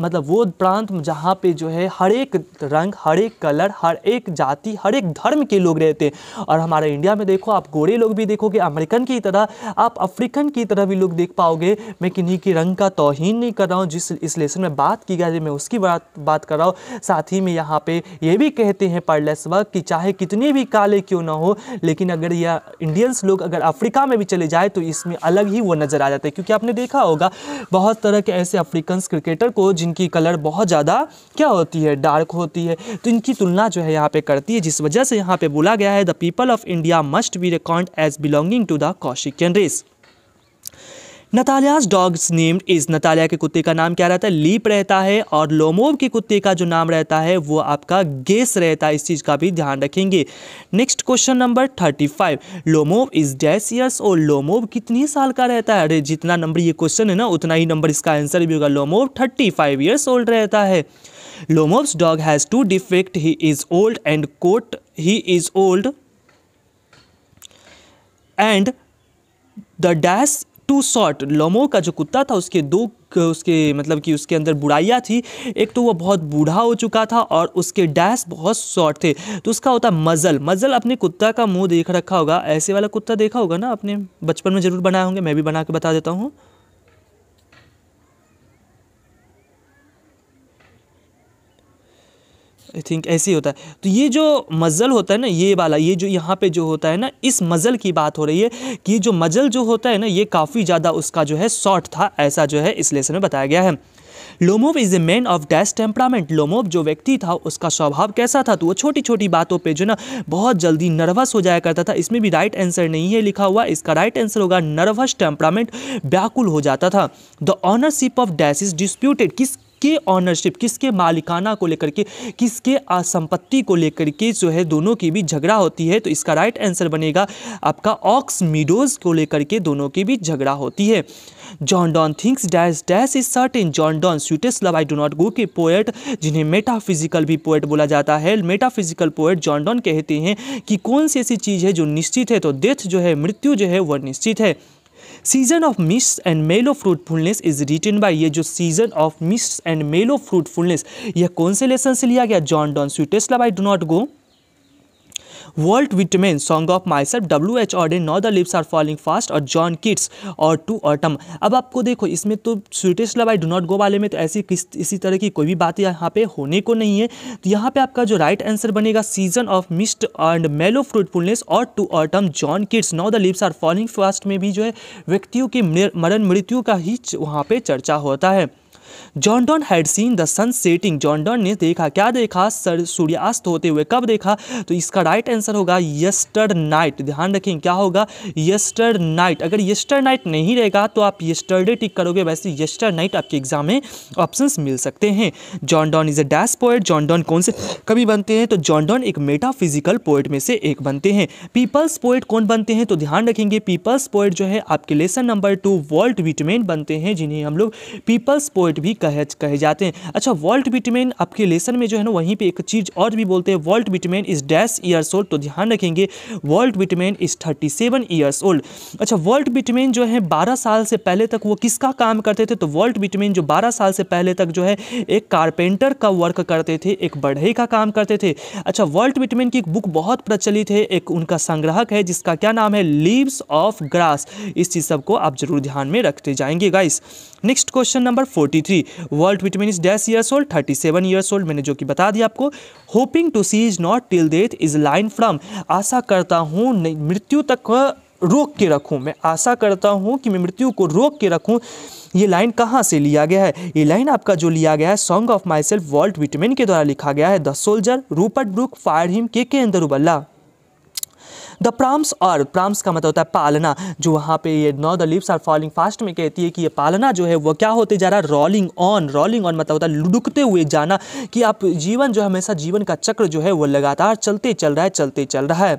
मतलब वो प्रांत जहाँ पे जो है हर एक रंग हर एक कलर हर एक जाति हर एक धर्म के लोग रहते हैं और हमारे इंडिया में देखो आप गोरे लोग भी देखोगे अमेरिकन की तरह आप अफ्रीकन की तरह भी लोग देख पाओगे मैं किन्हीं के रंग का तोहन नहीं कर रहा हूँ जिस इस लेसन में बात की गई मैं उसकी बात बात कर रहा हूँ साथ ही में यहाँ पे ये भी कहते हैं पारलेसवर्ग कि चाहे कितने भी काले क्यों ना हो लेकिन अगर यह इंडियंस लोग अगर अफ्रीका में भी चले जाए तो इसमें अलग ही वो नज़र आ जाते हैं क्योंकि आपने देखा होगा बहुत तरह के ऐसे अफ्रीकन क्रिकेटर को जिनकी कलर बहुत ज़्यादा क्या होती है डार्क होती है तो इनकी तुलना जो है यहाँ पर करती है जिस वजह से यहाँ पर बोला गया है the people of India must be reckoned as belonging to the Caucasian race Natalia's dogs named इस नतालिया के कुत्ते का नाम क्या रहता है लीप रहता है और लोमोव के कुत्ते का जो नाम रहता है वो आपका गेस रहता है इस चीज़ का भी ध्यान रखेंगे next question number thirty five Lomov is dash years और लोमोव कितने साल का रहता है अरे जितना नंबर ये क्वेश्चन है ना उतना ही नंबर इसका आंसर भी होगा Lomov thirty five years old रहता है Lomov's dog has two defect he is old and coat he is old and the dash too short Lomov का जो कुत्ता था उसके दो उसके मतलब कि उसके अंदर बुराइयाँ थी एक तो वह बहुत बूढ़ा हो चुका था और उसके डैश बहुत शॉर्ट थे तो उसका होता मज़ल मज़ल अपने कुत्ता का मुंह देख रखा होगा ऐसे वाला कुत्ता देखा होगा ना अपने बचपन में ज़रूर बनाए होंगे मैं भी बना के बता देता हूँ आई थिंक ऐसे ही होता है तो ये जो मज़ल होता है ना ये वाला ये जो यहाँ पे जो होता है ना इस मज़ल की बात हो रही है कि जो मज़ल जो होता है ना ये काफ़ी ज़्यादा उसका जो है शॉर्ट था ऐसा जो है इस लेसन में बताया गया है Lomov is a man of dash temperament Lomov जो व्यक्ति था उसका स्वभाव कैसा था तो वो छोटी छोटी बातों पे जो ना बहुत जल्दी नर्वस हो जाया करता था इसमें भी राइट आंसर नहीं है लिखा हुआ इसका राइट आंसर होगा नर्वस टेम्परामेंट व्याकुल हो जाता था the ownership of dash is disputed किस किसके ऑनरशिप किसके मालिकाना को लेकर के किसके संपत्ति को लेकर के जो है दोनों के बीच झगड़ा होती है तो इसका राइट आंसर बनेगा आपका ऑक्स मीडोज को लेकर के दोनों के बीच झगड़ा होती है John Donne thinks dash dash is certain John Donne sweetest love I do not go के पोएट जिन्हें मेटाफिजिकल भी पोएट बोला जाता है मेटाफिजिकल पोएट जॉन डॉन कहते हैं कि कौन सी ऐसी चीज़ है जो निश्चित है तो डेथ जो है मृत्यु जो है वह निश्चित है season of mists and mellow fruitfulness is written by ये जो season of mists and mellow fruitfulness यह कौन से लेसन से लिया गया John Donne sweetest lie do not go Walt Whitman song of myself W H Auden no the lips are falling fast और John Keats और to autumn अब आपको देखो इसमें तो sweetest love I do not go वाले में तो ऐसी किस इसी तरह की कोई भी बात यहाँ पे होने को नहीं है तो यहाँ पे आपका जो राइट आंसर बनेगा season of mist and mellow fruitfulness और to autumn John Keats now the lips are falling fast में भी जो है व्यक्तियों की मरण मृत्यु का ही वहाँ पर चर्चा होता है Donne had seen the sun setting Donne ने देखा क्या देखा सर सूर्यास्त होते हुए कब देखा तो इसका राइट आंसर होगा यस्टर नाइट ध्यान रखें क्या होगा यस्टर नाइट अगर यस्टर नाइट नहीं रहेगा तो आप यस्टरडे टिक करोगे वैसे यस्टर नाइट आपके एग्जाम में ऑप्शन मिल सकते हैं John Donne is a dash poet Donne कौन से कवि बनते हैं तो डॉन एक मेटाफिजिकल पोएट में से एक बनते हैं पीपल्स पोएट कौन बनते हैं तो ध्यान रखेंगे पीपल्स पोएट जो है आपके lesson number two Walt Whitman बनते हैं जिन्हें हम लोग पीपल्स पोएट भी कहे कहे जाते हैं अच्छा वॉल्ट विटमिन आपके लेसन में जो है ना वहीं पर एक चीज़ और भी बोलते हैं Walt Whitman is dash years old तो ध्यान रखेंगे Walt Whitman is thirty seven years old अच्छा वॉल्ट विटमिन जो है बारह साल से पहले तक वो किसका काम करते थे तो वॉल्ट विटमिन जो बारह साल से पहले तक जो है एक कारपेंटर का वर्क करते थे एक बढ़ई का काम करते थे अच्छा वॉल्ट विटमिन की एक बुक बहुत प्रचलित है एक उनका संग्राहक है जिसका क्या नाम है लीव्स ऑफ ग्रास इस चीज़ सबको आप जरूर ध्यान में रखते जाएंगे guys next question number forty three Walt Whitman is dash years old thirty seven years old मैंने जो कि बता दिया आपको hoping to see is not till death is line from आशा करता हूँ मृत्यु तक रोक के रखूँ मैं आशा करता हूँ कि मैं मृत्यु को रोक के रखूँ ये लाइन कहाँ से लिया गया है ये लाइन आपका जो लिया गया है song of myself Walt Whitman के द्वारा लिखा गया है the soldier Rupert Brooke fire him के के अंदर उबल्ला द प्राम्स और प्राम्स का मतलब होता है पालना जो वहाँ पे ये now the lips are falling fast में कहती है कि ये पालना जो है वो क्या होते जा रहा है रोलिंग ऑन रोलिंग ऑन मतलब होता है लुढ़कते हुए जाना कि आप जीवन जो हमेशा जीवन का चक्र जो है वो लगातार चलते चल रहा है चलते चल रहा है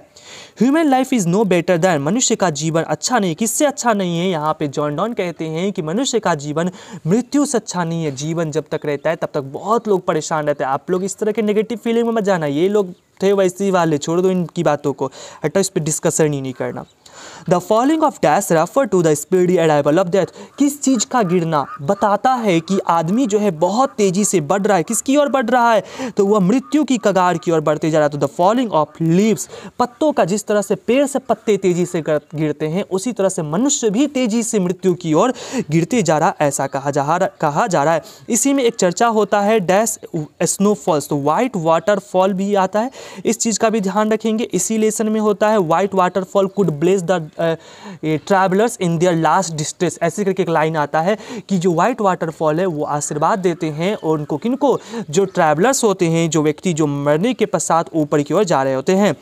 human life is no better than मनुष्य का जीवन अच्छा नहीं किससे अच्छा नहीं है यहाँ पे जॉन डॉन कहते हैं कि मनुष्य का जीवन मृत्यु से अच्छा नहीं है जीवन जब तक रहता है तब तक बहुत लोग परेशान रहते हैं आप लोग इस तरह के नेगेटिव फीलिंग में मत जाना ये लोग थे तो वैसे ही वाले छोड़ दो इनकी बातों को हटो इस पर डिस्कसन ही नहीं करना the falling of dash refer to the speedy arrival of death किस चीज़ का गिरना बताता है कि आदमी जो है बहुत तेज़ी से बढ़ रहा है किसकी ओर बढ़ रहा है तो वह मृत्यु की कगार की ओर बढ़ते जा रहा है तो द फॉलिंग ऑफ लीव्स पत्तों का जिस तरह से पेड़ से पत्ते तेज़ी से गिरते हैं उसी तरह से मनुष्य भी तेज़ी से मृत्यु की ओर गिरते जा रहा ऐसा कहा जा कहा जा रहा है इसी में एक चर्चा होता है डैश स्नोफॉल्स तो वाइट फॉल भी आता है इस चीज़ का भी ध्यान रखेंगे इसी लेसन में होता है white waterfall could bless the travellers in their last distress ऐसे करके एक लाइन आता है कि जो व्हाइट वाटरफॉल है वो आशीर्वाद देते हैं और उनको किनको जो ट्रैवलर्स होते हैं जो व्यक्ति जो मरने के पश्चात ऊपर की ओर जा रहे होते हैं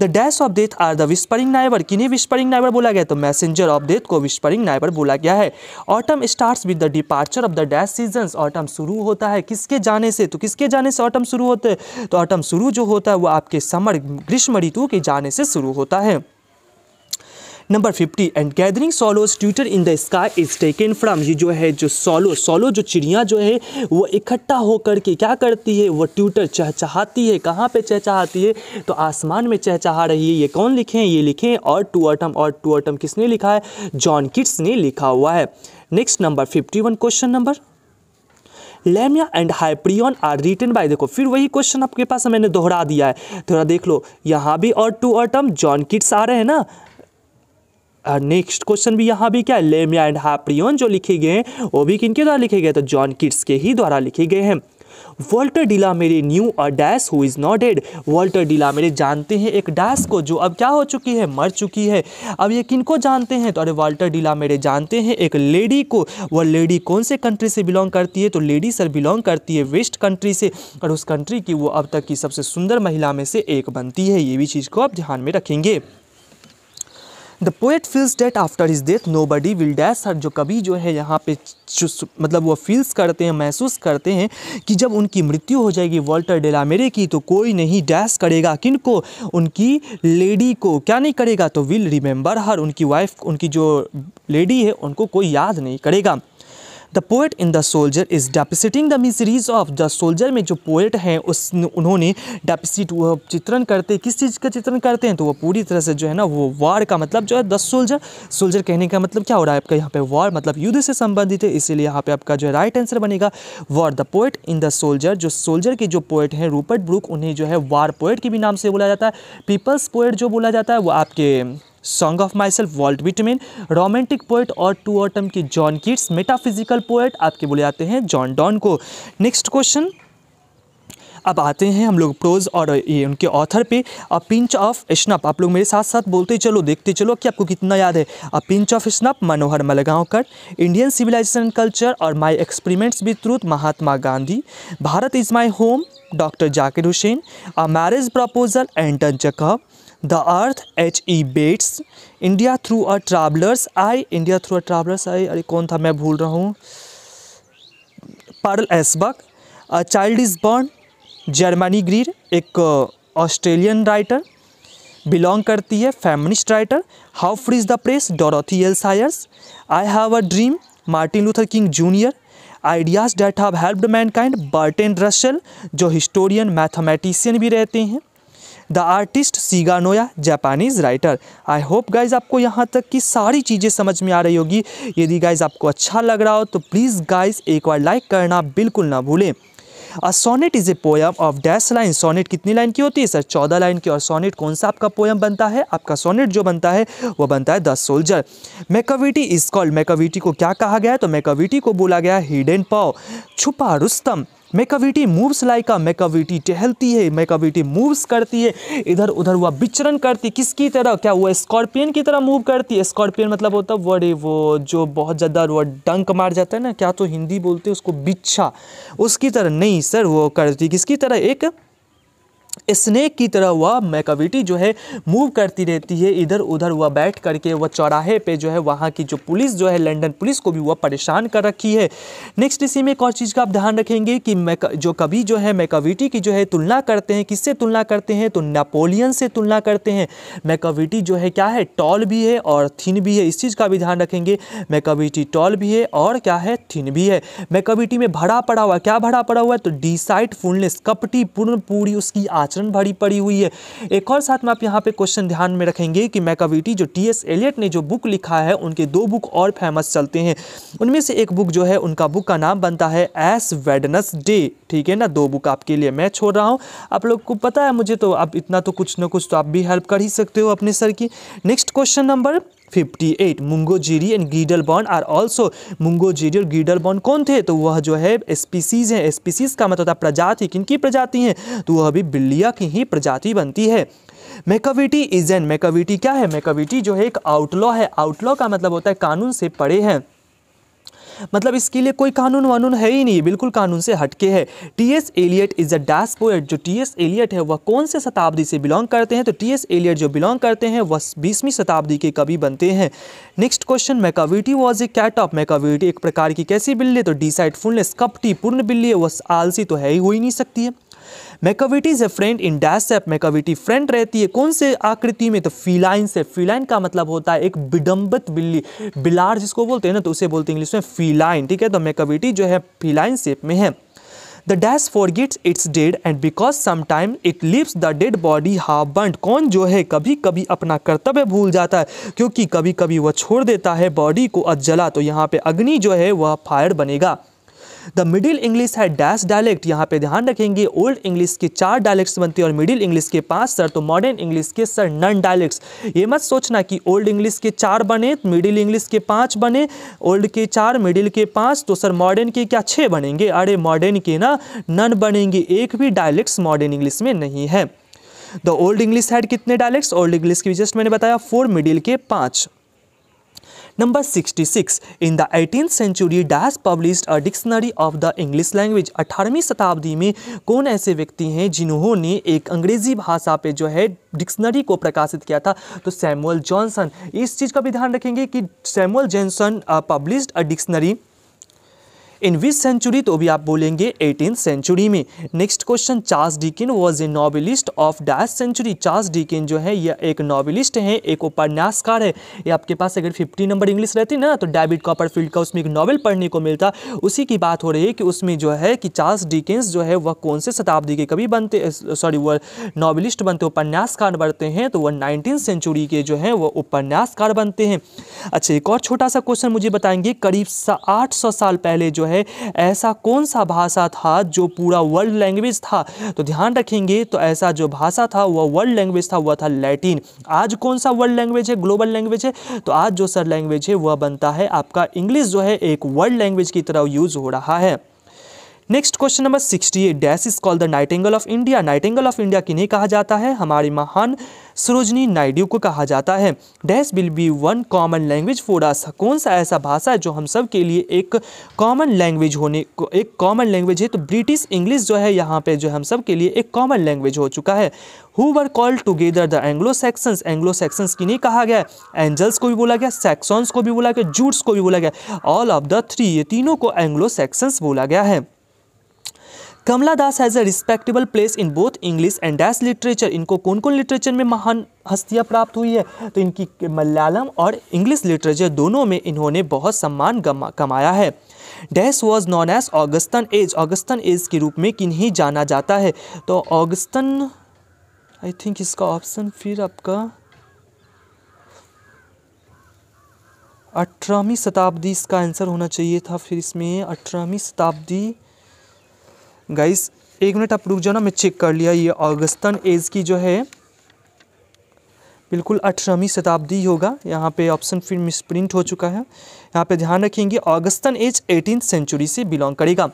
the dash of death are the whispering neighbour किन्हीं विस्परिंग नाइबर बोला गया तो मैसेंजर ऑफ डेथ को विस्परिंग नाइबर बोला गया है autumn start with the departure of the dash seasons autumn शुरू होता है किसके जाने से तो किसके जाने से ऑटम शुरू होते हैं तो ऑटम शुरू जो होता है वो आपके समर ग्रीष्म ऋतु के जाने से शुरू होता है number fifty and gathering swallows twitter in the sky is taken from ये जो है जो सोलो सोलो जो चिड़िया जो है वो इकट्ठा होकर के क्या करती है वो ट्यूटर चहचहाती है कहाँ पे चहचहाती है तो आसमान में चहचहा रही है ये कौन लिखे हैं ये लिखे हैं और टूअटम और टू टूअटम किसने लिखा है जॉन किट्स ने लिखा हुआ है next number fifty one question number Lamia and Hyperion are written by देखो फिर वही क्वेश्चन आपके पास मैंने दोहरा दिया है थोड़ा देख लो यहाँ भी और टू ऑटम जॉन किट्स आ रहे हैं ना नेक्स्ट क्वेश्चन भी यहाँ भी क्या है लेमिया एंड हैप्रियन जो लिखे गए हैं वो भी किनके द्वारा लिखे गए तो जॉन किट्स के ही द्वारा लिखे गए हैं Walter de la Mare knew a dash who is not dead Walter de la Mare जानते हैं एक डैश को जो अब क्या हो चुकी है मर चुकी है अब ये किनको जानते हैं तो अरे वॉल्टर डीला मेरे जानते हैं एक लेडी को वह लेडी कौन से कंट्री से बिलोंग करती है तो लेडी सर बिलोंग करती है वेस्ट कंट्री से और उस कंट्री की वो अब तक की सबसे सुंदर महिला में से एक बनती है ये भी चीज़ को आप ध्यान में रखेंगे the poet feels that after his death nobody will dash हर जो कभी जो है यहाँ पे मतलब वो फील्स करते हैं महसूस करते हैं कि जब उनकी मृत्यु हो जाएगी वॉल्टर डेलामेरे की तो कोई नहीं डैश करेगा किन को उनकी लेडी को क्या नहीं करेगा तो विल रिमेंबर हर उनकी वाइफ उनकी जो लेडी है उनको कोई याद नहीं करेगा the poet in the soldier is depicting the miseries of the soldier में जो पोएट हैं उस उन्होंने डेपिसिट चित्रण करते किस चीज़ का चित्रण करते हैं तो वो पूरी तरह से जो है ना वो वार का मतलब जो है द सोल्जर सोल्जर कहने का मतलब क्या हो रहा है आपका यहाँ पे वार मतलब युद्ध से संबंधित है इसीलिए यहाँ पे आपका जो है राइट आंसर बनेगा war the poet in the soldier जो सोल्जर के जो पोएट हैं रूपर्ट ब्रुक उन्हें जो है वार पोएट के भी नाम से बोला जाता है पीपल्स पोएट जो बोला जाता है वो आपके song of myself Walt Whitman romantic poet और टू ऑटम की जॉन किट्स मेटाफिजिकल पोएट आपके बोले जाते हैं जॉन डॉन को नेक्स्ट क्वेश्चन अब आते हैं हम लोग प्रोज और ये उनके ऑथर पे अ पिंच ऑफ स्नप आप लोग मेरे साथ साथ बोलते चलो देखते चलो कि आपको कितना याद है a pinch of snuff Manohar Malgonkar Indian civilization culture और my experiments with truth Mahatma Gandhi Bharat is my home doctor Zakir Hussain a marriage proposal Anton Chekhov the earth H E Bates India through a traveller's eye India through a traveller's eye अरे कौन था मैं भूल रहा हूँ Pearl S Buck a child is born Germaine Greer एक Australian writer belong करती है feminist writer how is the press Dorothy L Sayers I have a dream Martin Luther King Junior ideas that have helped Bert Bertrand Russell जो historian mathematician भी रहते हैं the artist सीगानोया Japanese writer I hope guys आपको यहाँ तक की सारी चीज़ें समझ में आ रही होगी यदि गाइज आपको अच्छा लग रहा हो तो प्लीज़ गाइज एक बार लाइक करना बिल्कुल ना भूलें a sonnet is a poem of dash line sonnet कितनी लाइन की होती है सर चौदह लाइन की और सोनेट कौन सा आपका पोयम बनता है आपका सोनेट जो बनता है वो बनता है the soldier Macavity is called Macavity को क्या कहा गया है तो मेकाविटी को बोला गया हिडन पाव छुपा रुस्तम मेकाविटी मूव्स लाइका मेकाविटी टहलती है मेकाविटी मूव्स करती है इधर उधर वह विचरण करती किसकी तरह क्या वो स्कॉर्पियन की तरह मूव करती है स्कॉर्पियन मतलब होता है वरे वो जो बहुत ज़्यादा वो डंक मार जाता है ना क्या तो हिंदी बोलते हैं उसको बिच्छा उसकी तरह नहीं सर वो करती किसकी तरह एक स्नेक की तरह वह मैकाविटी जो है मूव करती रहती है इधर उधर वह बैठ करके वह चौराहे पे जो है वहाँ की जो पुलिस जो है लंदन पुलिस को भी वह परेशान कर रखी है नेक्स्ट इसी में एक और चीज़ का आप ध्यान रखेंगे कि जो कभी जो है मैकाविटी की जो है तुलना करते हैं किससे तुलना करते हैं तो नेपोलियन से तुलना करते हैं मैकाविटी जो है क्या है टॉल भी है और थिन भी है इस चीज़ का भी ध्यान रखेंगे मैकाविटी टॉल भी है और क्या है थिन भी है मैकाविटी में भरा पड़ा हुआ क्या भरा पड़ा हुआ है तो डिसाइड फुलनेस कपटी पूर्ण पूरी उसकी आ आचरण भरी पड़ी हुई है एक और साथ में आप यहाँ पे क्वेश्चन ध्यान में रखेंगे कि मैकाविटी जो टी एस एलियट ने जो बुक लिखा है उनके दो बुक और फेमस चलते हैं उनमें से एक बुक जो है उनका बुक का नाम बनता है एस वेडनस डे ठीक है ना दो बुक आपके लिए मैं छोड़ रहा हूँ आप लोग को पता है मुझे तो अब इतना तो कुछ ना कुछ तो आप भी हेल्प कर ही सकते हो अपने सर की next question number 58 Mungojerrie and Griddlebone are also Mungojerrie और गीडल बॉन्ड कौन थे तो वह जो है स्पीसीज हैं स्पीसीज का मतलब होता है प्रजाति किन की प्रजाति हैं तो वह भी बिल्लिया की ही प्रजाति बनती है मेकाविटी इज एन मेकाविटी क्या है मेकाविटी जो है एक आउटलॉ है आउटलॉ का मतलब होता है कानून से पड़े हैं मतलब इसके लिए कोई कानून वानून है ही नहीं बिल्कुल कानून से हटके है T S Eliot is a dash poet जो टी एस एलियट है वह कौन से शताब्दी से बिलोंग करते हैं तो टी एस एलियट जो बिलोंग करते हैं वह बीसवीं शताब्दी के कवि बनते हैं next question Macavity was a cat of Macavity एक प्रकार की कैसी बिल्ली तो डिसाइड फुलनेस कपटी पूर्ण बिल्ली है वह आलसी तो है ही हो ही नहीं सकती है मैकाविटी से फ्रेंड इन डैसेप मैकाविटी फ्रेंड रहती है कौन से आकृति में तो फीलाइन से फीलाइन का मतलब होता है एक विडम्बत बिल्ली बिलार जिसको बोलते हैं ना तो उसे बोलते हैं इंग्लिश में फीलाइन ठीक है तो मैकाविटी जो है फीलाइन शेप में है the dash gets its dead and because sometime it lives the dead body half burnt कौन जो है कभी कभी अपना कर्तव्य भूल जाता है क्योंकि कभी कभी वह छोड़ देता है बॉडी को अजला तो यहाँ पे अग्नि जो है वह फायर बनेगा द मिडिल इंग्लिश है डैश डायलेक्ट यहाँ पे ध्यान रखेंगे ओल्ड इंग्लिश की चार डायलेक्ट्स बनती है और मिडिल इंग्लिश के पांच सर तो मॉडर्न इंग्लिश के सर नन डायलेक्ट्स ये मत सोचना कि ओल्ड इंग्लिश के चार बने मिडिल इंग्लिश के पांच बने ओल्ड के चार मिडिल के पांच तो सर मॉडर्न के क्या छः बनेंगे अरे मॉडर्न के ना नन बनेंगे एक भी डायलेक्ट्स मॉडर्न इंग्लिश में नहीं है द ओल्ड इंग्लिश हैड कितने डायलेक्ट्स ओल्ड इंग्लिश की जस्ट मैंने बताया फोर मिडिल के पाँच Number 66. In the 18th century, dash published a dictionary of the English language 18वीं शताब्दी में कौन ऐसे व्यक्ति हैं जिन्होंने एक अंग्रेजी भाषा पे जो है डिक्शनरी को प्रकाशित किया था तो सैमुअल जॉनसन इस चीज़ का भी ध्यान रखेंगे कि Samuel Johnson published a dictionary in which century तो भी आप बोलेंगे एटीन सेंचुरी में next question Charles Dickens was a novelist of dash century Charles Dickens जो है यह एक नॉवलिस्ट है एक उपन्यासकार है ये आपके पास अगर फिफ्टी नंबर इंग्लिश रहती ना तो डेविड कॉपरफील्ड का उसमें एक नॉवल पढ़ने को मिलता उसी की बात हो रही है कि उसमें जो है कि चार्ल्स डिकिन्स जो है वह कौन से शताब्दी के कभी बनते सॉरी वह नॉवलिस्ट बनते उपन्यासकार बनते हैं तो वह नाइनटीन सेंचुरी के जो है वह उपन्यासकार बनते हैं अच्छा एक और छोटा सा क्वेश्चन मुझे बताएंगे करीब आठ सौ साल पहले जो है ऐसा कौन सा भाषा था जो पूरा वर्ल्ड लैंग्वेज था तो ध्यान रखेंगे तो ऐसा जो भाषा था वह वर्ल्ड लैंग्वेज था वह था लैटिन आज कौन सा वर्ल्ड लैंग्वेज है ग्लोबल लैंग्वेज है तो आज जो सर लैंग्वेज है वह बनता है आपका इंग्लिश जो है एक वर्ल्ड लैंग्वेज की तरह यूज़ हो रहा है next question number sixty eight dash is call the nightingale of India nightingale of India किन्हीं कहा जाता है हमारी महान सरोजनी नायडू को कहा जाता है dash will be one common language for us कौन सा ऐसा भाषा है जो हम सब के लिए एक कॉमन लैंग्वेज होने को एक कॉमन लैंग्वेज है तो ब्रिटिश इंग्लिश जो है यहाँ पे जो हम सब के लिए एक कॉमन लैंग्वेज हो चुका है who were called together the Anglo Saxons Anglo Saxons नहीं कहा गया एंजल्स को भी बोला गया सेक्सॉन्स को भी बोला गया जूट्स को भी बोला गया ऑल ऑफ द थ्री ये तीनों को एंग्लो सेक्शंस बोला गया है Kamala Das has a respectable place in both English and dash literature इनको कौन कौन लिटरेचर में महान हस्तियाँ प्राप्त हुई है तो इनकी मलयालम और इंग्लिश लिटरेचर दोनों में इन्होंने बहुत सम्मान कमाया है dash was known as Augustan age Augustan age के रूप में किन्हीं जाना जाता है तो ऑगस्तन आई थिंक इसका ऑप्शन फिर आपका अठारहवीं शताब्दी इसका आंसर होना चाहिए था फिर इसमें अठारहवीं शताब्दी गाइस एक मिनट आप रुक जाओ ना मैं चेक कर लिया ये अगस्तन एज की जो है बिल्कुल अठारहवीं शताब्दी होगा यहाँ पे ऑप्शन फिर मिसप्रिंट हो चुका है यहाँ पे ध्यान रखेंगे ऑगस्टन एज एटीन सेंचुरी से बिलोंग करेगा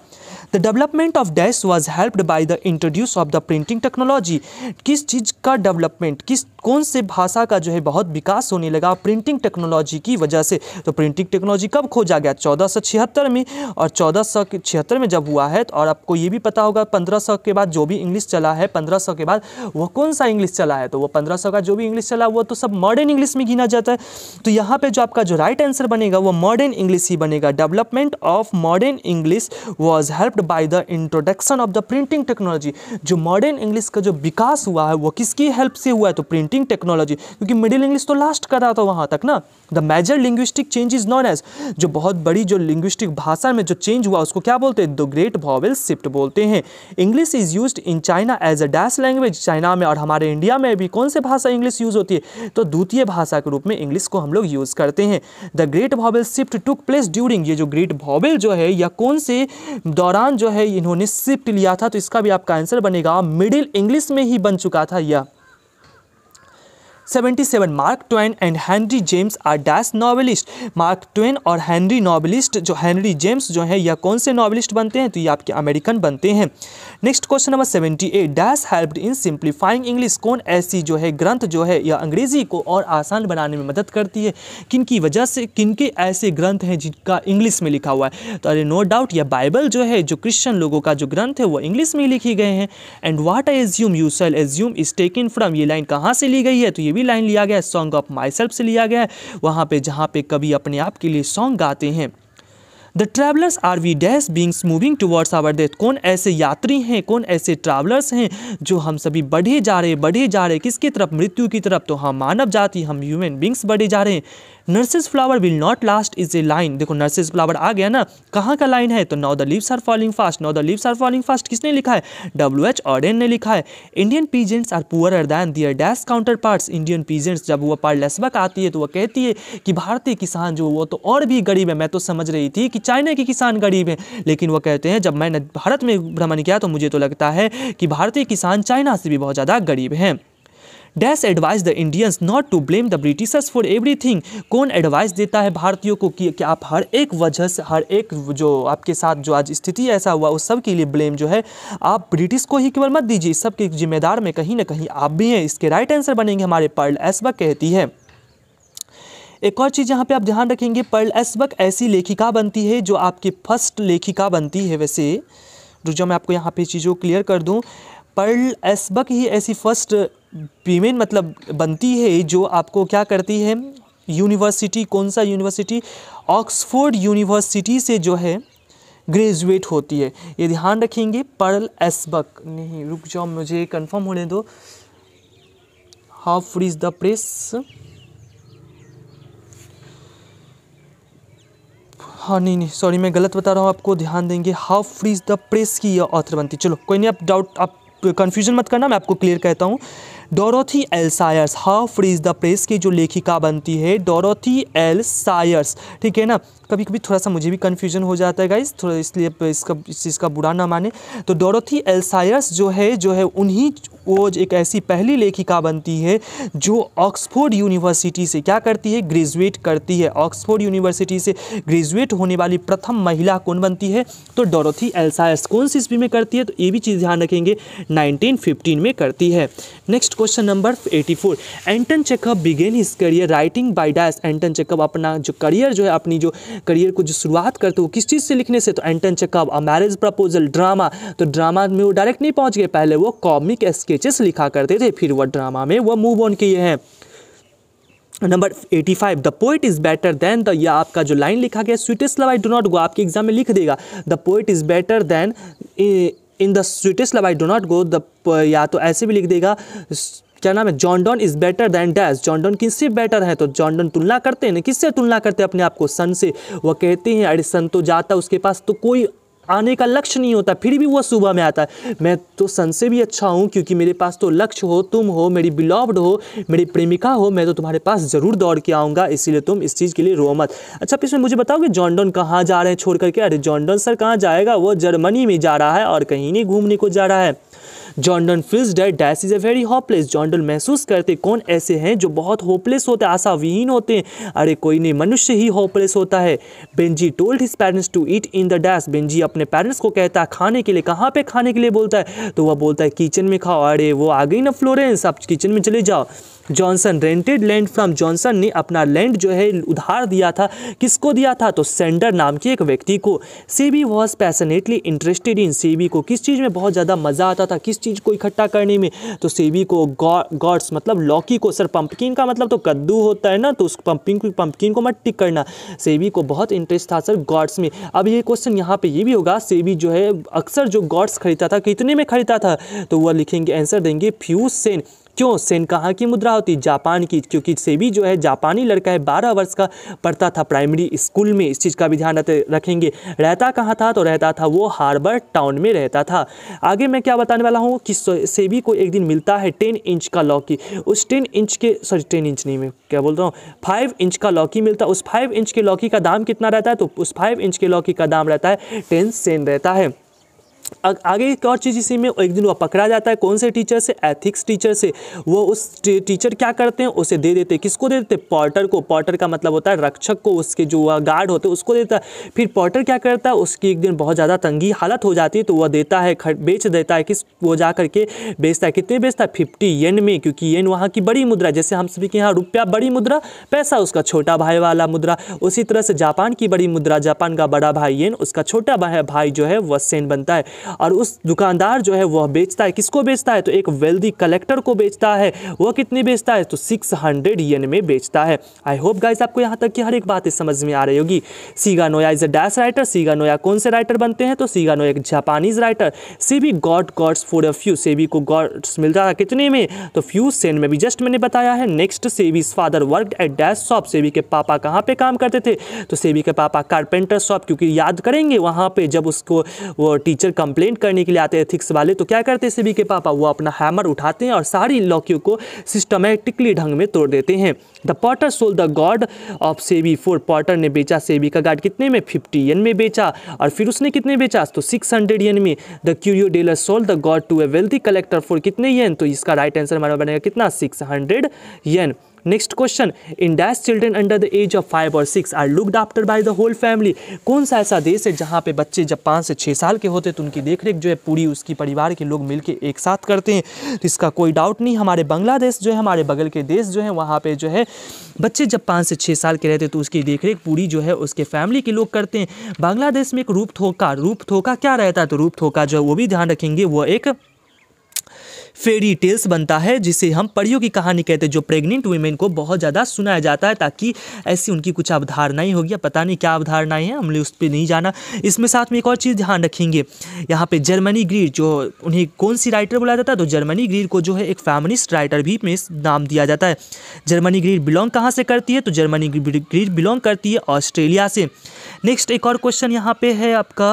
the development of dash was helped by the introduce of the printing technology किस चीज़ का डेवलपमेंट किस कौन से भाषा का जो है बहुत विकास होने लगा प्रिंटिंग टेक्नोलॉजी की वजह से तो प्रिंटिंग टेक्नोलॉजी कब खोजा गया चौदह में और चौदह में जब हुआ है तो और आपको ये भी पता होगा पंद्रह के बाद जो भी इंग्लिश चला है पंद्रह के बाद वो कौन सा इंग्लिश चला है तो वो पंद्रह का जो भी इंग्लिश चला वो तो सब मॉडर्न इंग्लिश में गिना जाता है तो यहाँ पर जो आपका जो राइट आंसर बनेगा वो मॉडर्न इंग्लिश ही बनेगा development of modern English was helped by the introduction of the printing technology जो मॉडर्न इंग्लिश का जो विकास हुआ है वो किसकी हेल्प से हुआ है तो प्रिंटिंग टेक्नोलॉजी क्योंकि मिडिल इंग्लिश तो लास्ट कर रहा था वहाँ तक ना the major linguistic change is known as जो बहुत बड़ी जो लिंग्विस्टिक भाषा में जो चेंज हुआ उसको क्या बोलते हैं द ग्रेट भॉवेल शिफ्ट बोलते हैं English is use in China as a dash language China में और हमारे इंडिया में भी कौन से भाषा इंग्लिश यूज होती है तो द्वितीय भाषा के रूप में इंग्लिश को हम लोग यूज करते हैं the great vowel shift took place during ये जो ग्रेट भॉबेल जो है या कौन से दौरान जो है इन्होंने शिफ्ट लिया था तो इसका भी आपका आंसर बनेगा मिडिल इंग्लिश में ही बन चुका था यह 77 Mark Twain and Henry James are dash novelist Mark Twain और हेनरी नॉवलिस्ट जो हेनरी जेम्स जो है यह कौन से नॉवलिस्ट बनते हैं तो ये आपके अमेरिकन बनते हैं next question number 78 dash helped in simplifying English कौन ऐसी जो है ग्रंथ जो है यह अंग्रेजी को और आसान बनाने में मदद करती है किन की वजह से किनके ऐसे ग्रंथ हैं जिनका इंग्लिश में लिखा हुआ है तो अरे नो डाउट यह बाइबल जो है जो क्रिश्चन लोगों का जो ग्रंथ है वो इंग्लिश में लिखे गए हैं and what I assume you shall assume is taken from ये लाइन कहाँ से ली गई है तो ये भी लाइन लिया गया है सॉन्ग ऑफ माई सेल्फ से लिया गया है वहाँ पर जहाँ पर कभी अपने आप के लिए सॉन्ग गाते हैं the travellers are we dash beings moving towards our death कौन ऐसे यात्री हैं कौन ऐसे ट्रैवलर्स हैं जो हम सभी बढ़े जा रहे बढ़े जा रहे किसकी तरफ मृत्यु की तरफ तो हम हाँ, मानव जाति हम ह्यूमन बींग्स बढ़े जा रहे हैं nurse's flower will not last is a line देखो नर्सेज फ्लावर आ गया ना कहाँ का लाइन है तो now the lips are falling fast now the lips are falling fast किसने लिखा है डब्ल्यू एच ऑडेन ने लिखा है Indian peasants are poor than their dash counterparts Indian peasants जब वो लेसबक आती है तो वह कहती है कि भारतीय किसान जो वो तो और भी गरीब है मैं तो समझ रही थी कि चाइना के किसान गरीब हैं लेकिन वो कहते हैं जब मैंने भारत में भ्रमण किया तो मुझे तो लगता है कि भारतीय किसान चाइना से भी बहुत ज़्यादा गरीब हैं dash advise the Indians not to blame the Britishers for everything कौन एडवाइस देता है भारतीयों को कि, कि आप हर एक वजह से हर एक जो आपके साथ जो आज स्थिति ऐसा हुआ उस सब के लिए ब्लेम जो है आप ब्रिटिश को ही केवल मत दीजिए इस सब के जिम्मेदार में कहीं ना कहीं आप भी हैं इसके राइट आंसर बनेंगे हमारे पर्ल एसबक कहती है एक और चीज़ यहाँ पे आप ध्यान रखेंगे पर्ल एसबक ऐसी लेखिका बनती है जो आपकी फर्स्ट लेखिका बनती है वैसे जो मैं आपको यहाँ पे चीज़ों क्लियर कर दूँ पर्ल एसबक ही ऐसी फर्स्ट वीमेन मतलब बनती है जो आपको क्या करती है यूनिवर्सिटी कौन सा यूनिवर्सिटी ऑक्सफोर्ड यूनिवर्सिटी से जो है ग्रेजुएट होती है ये ध्यान रखेंगे पर्ल एसबक नहीं रुक जाओ मुझे कंफर्म होने दो हाउ फ्रीज द प्रेस हाँ नहीं नहीं सॉरी मैं गलत बता रहा हूँ आपको ध्यान देंगे हाउ फ्रीज द प्रेस की यह ऑथर बनती चलो कोई नहीं आप डाउट आप कन्फ्यूज़न मत करना मैं आपको क्लियर कहता हूँ Dorothy L Sayers how freeze the press की जो लेखिका बनती है डोरोथी एल सायर्स ठीक है ना कभी कभी थोड़ा सा मुझे भी कन्फ्यूजन हो जाता है गाइज थोड़ा इसलिए इसका इस चीज़ का बुरा ना माने तो डोरोथी एल्सायरस जो है जो है उन्हीं वो एक ऐसी पहली लेखिका बनती है जो ऑक्सफोर्ड यूनिवर्सिटी से क्या करती है ग्रेजुएट करती है ऑक्सफोर्ड यूनिवर्सिटी से ग्रेजुएट होने वाली प्रथम महिला कौन बनती है तो डोरोथी एल्सायस कौन सी ईस्वी में करती है तो ये भी चीज़ ध्यान रखेंगे 1915 में करती है next question number 84 Anton Chekhov began his career writing by dash Anton Chekhov अपना जो करियर जो है अपनी जो करियर को जो शुरुआत करते हो किस चीज़ से लिखने से तो एंटन चेकअप और मैरिज प्रपोजल ड्रामा तो ड्रामा में वो डायरेक्ट नहीं पहुँच गए पहले वो कॉमिक स्केचेस लिखा करते थे फिर वह ड्रामा में वह मूव ऑन किए हैं number 85 the poet is better than the या आपका जो लाइन लिखा गया sweetest love I do not go आपके एग्जाम में लिख देगा the poet is better than in the sweetest love I do not go the या तो ऐसे भी लिख देगा क्या नाम है John Donne is better than dash John Donne किससे बेटर है तो जॉन्डॉन तुलना करते हैं ना किससे तुलना करते हैं अपने आप को सन से वह कहते हैं अरे सन तो जाता उसके पास तो कोई आने का लक्ष्य नहीं होता फिर भी वह सुबह में आता है मैं तो सन से भी अच्छा हूँ क्योंकि मेरे पास तो लक्ष्य हो तुम हो मेरी बिलॉव्ड हो मेरी प्रेमिका हो मैं तो तुम्हारे पास ज़रूर दौड़ के आऊँगा इसीलिए तुम इस चीज़ के लिए रो मत अच्छा इसमें मुझे बताओ कि जॉन्डन कहाँ जा रहे हैं छोड़ करके अरे जॉन्डन सर कहाँ जाएगा वो जर्मनी में जा रहा है और कहीं नहीं घूमने को जा रहा है John Donne feels that dash is a very hopeless John Donne महसूस करते कौन ऐसे हैं जो बहुत होपलेस होते हैं आशा विहीन होते हैं अरे कोई नहीं मनुष्य ही होपलेस होता है Benjy told his parents to eat in the dash Benjy अपने पेरेंट्स को कहता है खाने के लिए कहाँ पे खाने के लिए बोलता है तो वह बोलता है किचन में खाओ अरे वो आ गई ना फ्लोरेंस आप किचन में चले जाओ Johnson rented land from Johnson ने अपना लैंड जो है उधार दिया था किसको दिया था तो सेंडर नाम के एक व्यक्ति को B was passionately interested in C B को किस चीज़ में बहुत ज़्यादा मज़ा आता था किस चीज़ को इकट्ठा करने में तो सीबी को गॉड्स मतलब लौकी को सर पंपकिन का मतलब तो कद्दू होता है ना तो उस पंपिंग पंपकिन को मत टिक करना सेबी को बहुत इंटरेस्ट था सर गॉड्स में अब ये क्वेश्चन यहाँ पर ये भी होगा सेबी जो है अक्सर जो गॉड्स खरीदता था कितने में खरीदता था तो वह लिखेंगे आंसर देंगे फ्यू सेन क्यों सेन कहाँ की मुद्रा होती जापान की क्योंकि सेबी जो है जापानी लड़का है बारह वर्ष का पढ़ता था प्राइमरी स्कूल में इस चीज़ का भी ध्यान रखेंगे रहता कहाँ था तो रहता था वो हार्बर टाउन में रहता था आगे मैं क्या बताने वाला हूँ कि सेबी को एक दिन मिलता है टेन इंच का लॉकी उस टेन इंच के सॉरी टेन इंच नहीं मैं क्या बोल रहा हूँ फाइव इंच का लॉकी मिलता उस फाइव इंच के लॉकी का दाम कितना रहता है तो उस फाइव इंच के लॉकी का दाम रहता है टेन सेन रहता है आगे एक और चीज़ इसी में एक दिन वह पकड़ा जाता है कौन से टीचर से एथिक्स टीचर से वो उस टीचर क्या करते हैं उसे दे देते हैं किसको दे देते पॉटर को पॉटर का मतलब होता है रक्षक को उसके जो गार्ड होते हैं उसको देता है फिर पॉटर क्या करता है उसकी एक दिन बहुत ज़्यादा तंगी हालत हो जाती है तो वह देता है बेच देता है किस वो जा करके बेचता है कितने बेचता है फिफ्टी येन में क्योंकि येन वहाँ की बड़ी मुद्रा जैसे हम सभी के यहाँ रुपया बड़ी मुद्रा पैसा उसका छोटा भाई वाला मुद्रा उसी तरह से जापान की बड़ी मुद्रा जापान का बड़ा भाई येन उसका छोटा भाई जो है वह सेन बनता है और उस दुकानदार जो है वह बेचता है किसको बेचता है तो एक वेल्दी कलेक्टर को बेचता है वह कितने बेचता है तो सिक्स हंड्रेड येन में बेचता है आई होप गाइज आपको यहाँ तक की हर एक बातें समझ में आ रही होगी Shiga Naoya is a dash writer Shiga Naoya कौन से राइटर बनते हैं तो सीगा नोया एक Japanese writer Seibei gourd gourds for a few Seibei को गॉड्स मिलता था कितने में तो फ्यू सेन में भी जस्ट मैंने बताया है next Seibei's father work at dash shop Seibei के पापा कहाँ पे काम करते थे तो सेबी के पापा कारपेंटर शॉप क्योंकि याद करेंगे वहाँ पे जब उसको वो टीचर कम कंप्लेंट करने के लिए आते हैं एथिक्स वाले तो क्या करते हैं सभी के पापा वो अपना हैमर उठाते हैं और सारी लौकियों को सिस्टमेटिकली ढंग में तोड़ देते हैं the potter sold the gourd of Seibei for potter ने बेचा सेबी का गार्ड कितने में फिफ्टी एन में बेचा और फिर उसने कितने बेचा तो सिक्स हंड्रेड एन में the curio dealer sold the gourd to a wealthy collector for कितने येन तो इसका राइट आंसर हमारा बनेगा कितना six hundred yen next question in dash children under the age of five और six are looked after by the whole family कौन सा ऐसा देश है जहाँ पे बच्चे जब पाँच से छः साल के होते तो उनकी देखरेख जो है पूरी उसकी परिवार के लोग मिलकर एक साथ करते हैं तो इसका कोई डाउट नहीं हमारे बांग्लादेश जो है हमारे बगल के देश जो है वहाँ पर जो है बच्चे जब पाँच से छः साल के रहते तो उसकी देखरेख पूरी जो है उसके फैमिली के लोग करते हैं बांग्लादेश में एक रूप थोका रूप थोका क्या रहता है तो रूप थोका जो है वो भी ध्यान रखेंगे वो एक फेरी टेल्स बनता है जिसे हम परियों की कहानी कहते हैं जो प्रेग्नेंट वुमेन को बहुत ज़्यादा सुनाया जाता है ताकि ऐसी उनकी कुछ अवधारणाएँ होगी पता नहीं क्या अवधारणाएँ हैं हमने उस पर नहीं जाना इसमें साथ में एक और चीज़ ध्यान रखेंगे यहाँ पर जर्मनी ग्रीर जो उन्हें कौन सी राइटर बुलाया जाता है तो जर्मनी ग्रीर को जो है एक फैमिलिस्ट राइटर भी में नाम दिया जाता है जर्मनी ग्रीर बिलोंग कहाँ से करती है तो जर्मनी ग्रीर बिलोंग करती है ऑस्ट्रेलिया से नेक्स्ट एक और क्वेश्चन यहाँ पे है आपका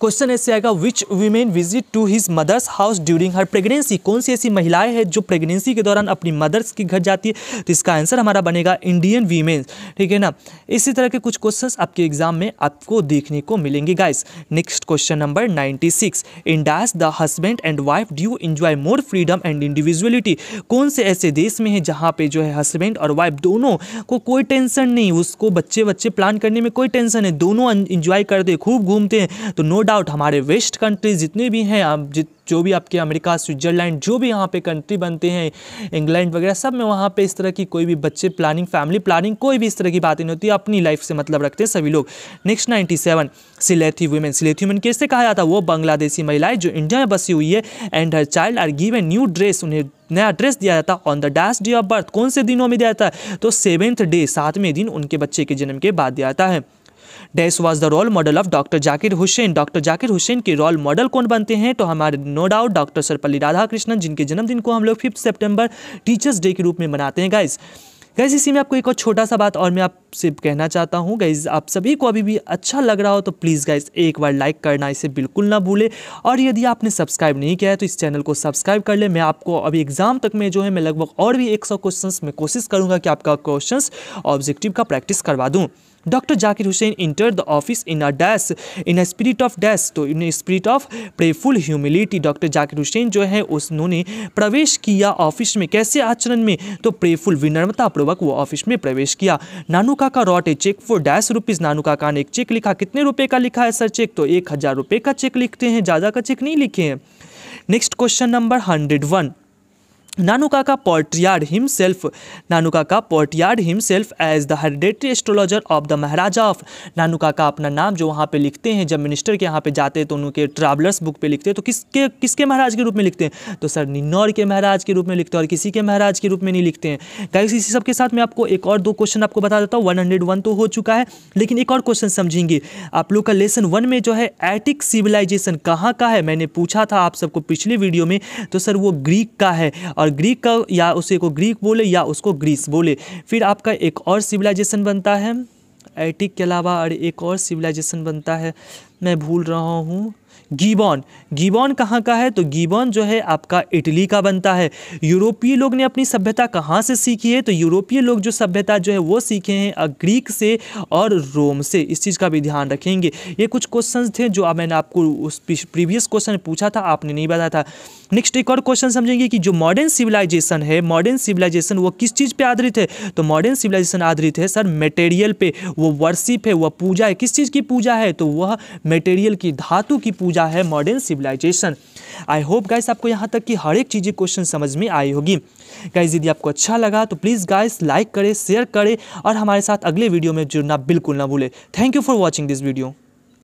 क्वेश्चन ऐसे आएगा which women visit to his mother's house during her pregnancy कौन सी ऐसी महिलाएं हैं जो प्रेगनेंसी के दौरान अपनी मदर्स के घर जाती है तो इसका आंसर हमारा बनेगा इंडियन वीमेन्स ठीक है ना इसी तरह के कुछ क्वेश्चंस आपके एग्जाम में आपको देखने को मिलेंगे guys next question number 96 in dash the husband and wife due enjoy more freedom and individuality कौन से ऐसे देश में है जहाँ पे जो है हस्बैंड और वाइफ दोनों को कोई टेंशन नहीं उसको बच्चे बच्चे प्लान करने में कोई टेंशन है दोनों इंजॉय करते खूब घूमते हैं तो नो डाउट हमारे वेस्ट कंट्री जितने भी हैं आप जो भी आपके अमेरिका स्विट्ज़रलैंड जो भी यहाँ पे कंट्री बनते हैं इंग्लैंड वगैरह सब में वहाँ पे इस तरह की कोई भी बच्चे प्लानिंग फैमिली प्लानिंग कोई भी इस तरह की बात नहीं होती अपनी लाइफ से मतलब रखते हैं सभी लोग next ninety seven Sylheti women Sylheti women कैसे कहा जाता है वो बांग्लादेशी महिलाएं जो इंडिया में बसी हुई है एंड हर child are give a new dress उन्हें नया ड्रेस दिया जाता है on the dash day of birth कौन से दिनों में दिया जाता है तो सेवेंथ डे सातवें दिन उनके बच्चे के जन्म के बाद दिया जाता है dash was the role model of doctor Zakir Hussain doctor Zakir Hussain के रोल मॉडल कौन बनते हैं तो हमारे no doubt doctor Sarvepalli Radhakrishnan जिनके जन्मदिन को हम लोग फिफ्थ सेप्टेम्बर टीचर्स डे के रूप में मनाते हैं गाइज़ गैज़ इसी में आपको एक और छोटा सा बात और मैं आपसे कहना चाहता हूँ गैज़ आप सभी को अभी भी अच्छा लग रहा हो तो प्लीज़ गैज़ एक बार लाइक करना इसे बिल्कुल ना भूले और यदि आपने सब्सक्राइब नहीं किया है तो इस चैनल को सब्सक्राइब कर ले मैं आपको अभी एग्ज़ाम तक में जो है मैं लगभग और भी एक सौ क्वेश्चन में कोशिश करूँगा कि आपका क्वेश्चन ऑब्जेक्टिव का प्रैक्टिस करवा दूँ doctor Zakir Hussain enter the office in a dash in a spirit of dash तो in spirit of prayerful humility doctor Zakir Hussain जो है उसने उन्होंने प्रवेश किया ऑफिस में कैसे आचरण में तो प्रेफुल विनम्रतापूर्वक वो ऑफिस में प्रवेश किया Nanu Kaka wrote a cheque for dash rupees Nanu Kaka ने एक चेक लिखा कितने रुपये का लिखा है सर चेक तो एक हज़ार रुपये का चेक लिखते हैं ज़्यादा का चेक नहीं लिखे हैं next question number hundred one Nanukaka Portiard himself, himself as the the astrologer of the Maharaja of नानुका का अपना नाम जो वहाँ पे लिखते हैं जब मिनिस्टर के यहाँ पे जाते हैं तो उनके ट्रैवलर्स बुक पे लिखते हैं तो किसके किसके महाराज के रूप में लिखते हैं तो सर निन्नौर के महाराज के रूप में लिखते हैं और किसी के महाराज के रूप में नहीं लिखते हैं गाइस इसी सब के साथ मैं आपको एक और दो क्वेश्चन आपको बता देता हूँ वन तो हो चुका है लेकिन एक और क्वेश्चन समझेंगे आप लोग का लेसन वन में जो है एटिक सिविलाइजेशन कहाँ का है मैंने पूछा था आप सबको पिछले वीडियो में तो सर वो ग्रीक का है और ग्रीक का या उसे को ग्रीक बोले या उसको ग्रीस बोले फिर आपका एक और सिविलाइजेशन बनता है एटिक के अलावा और एक और सिविलाइजेशन बनता है मैं भूल रहा हूँ गीबॉन गीबॉन कहाँ का है तो गीबॉन जो है आपका इटली का बनता है यूरोपीय लोग ने अपनी सभ्यता कहाँ से सीखी है तो यूरोपीय लोग जो सभ्यता जो है वो सीखे हैं ग्रीक से और रोम से इस चीज़ का भी ध्यान रखेंगे ये कुछ क्वेश्चन थे जो मैंने आपको उस प्रीवियस क्वेश्चन पूछा था आपने नहीं बताया था नेक्स्ट एक और क्वेश्चन समझेंगे कि जो मॉडर्न सिविलाइजेशन है मॉडर्न सिविलाइजेशन वो किस चीज़ पे आधारित है तो मॉडर्न सिविलाइजेशन आधारित है सर मेटेरियल पे वो वर्शिप है वह पूजा है किस चीज़ की पूजा है तो वह मेटेरियल की धातु की पूजा भेजा है modern civilisation I hope guys आपको यहाँ तक कि हर एक चीज क्वेश्चन समझ में आई होगी गाइस यदि आपको अच्छा लगा तो प्लीज़ गाइस लाइक करें शेयर करें और हमारे साथ अगले वीडियो में जुड़ना बिल्कुल ना भूलें thank you for watching this video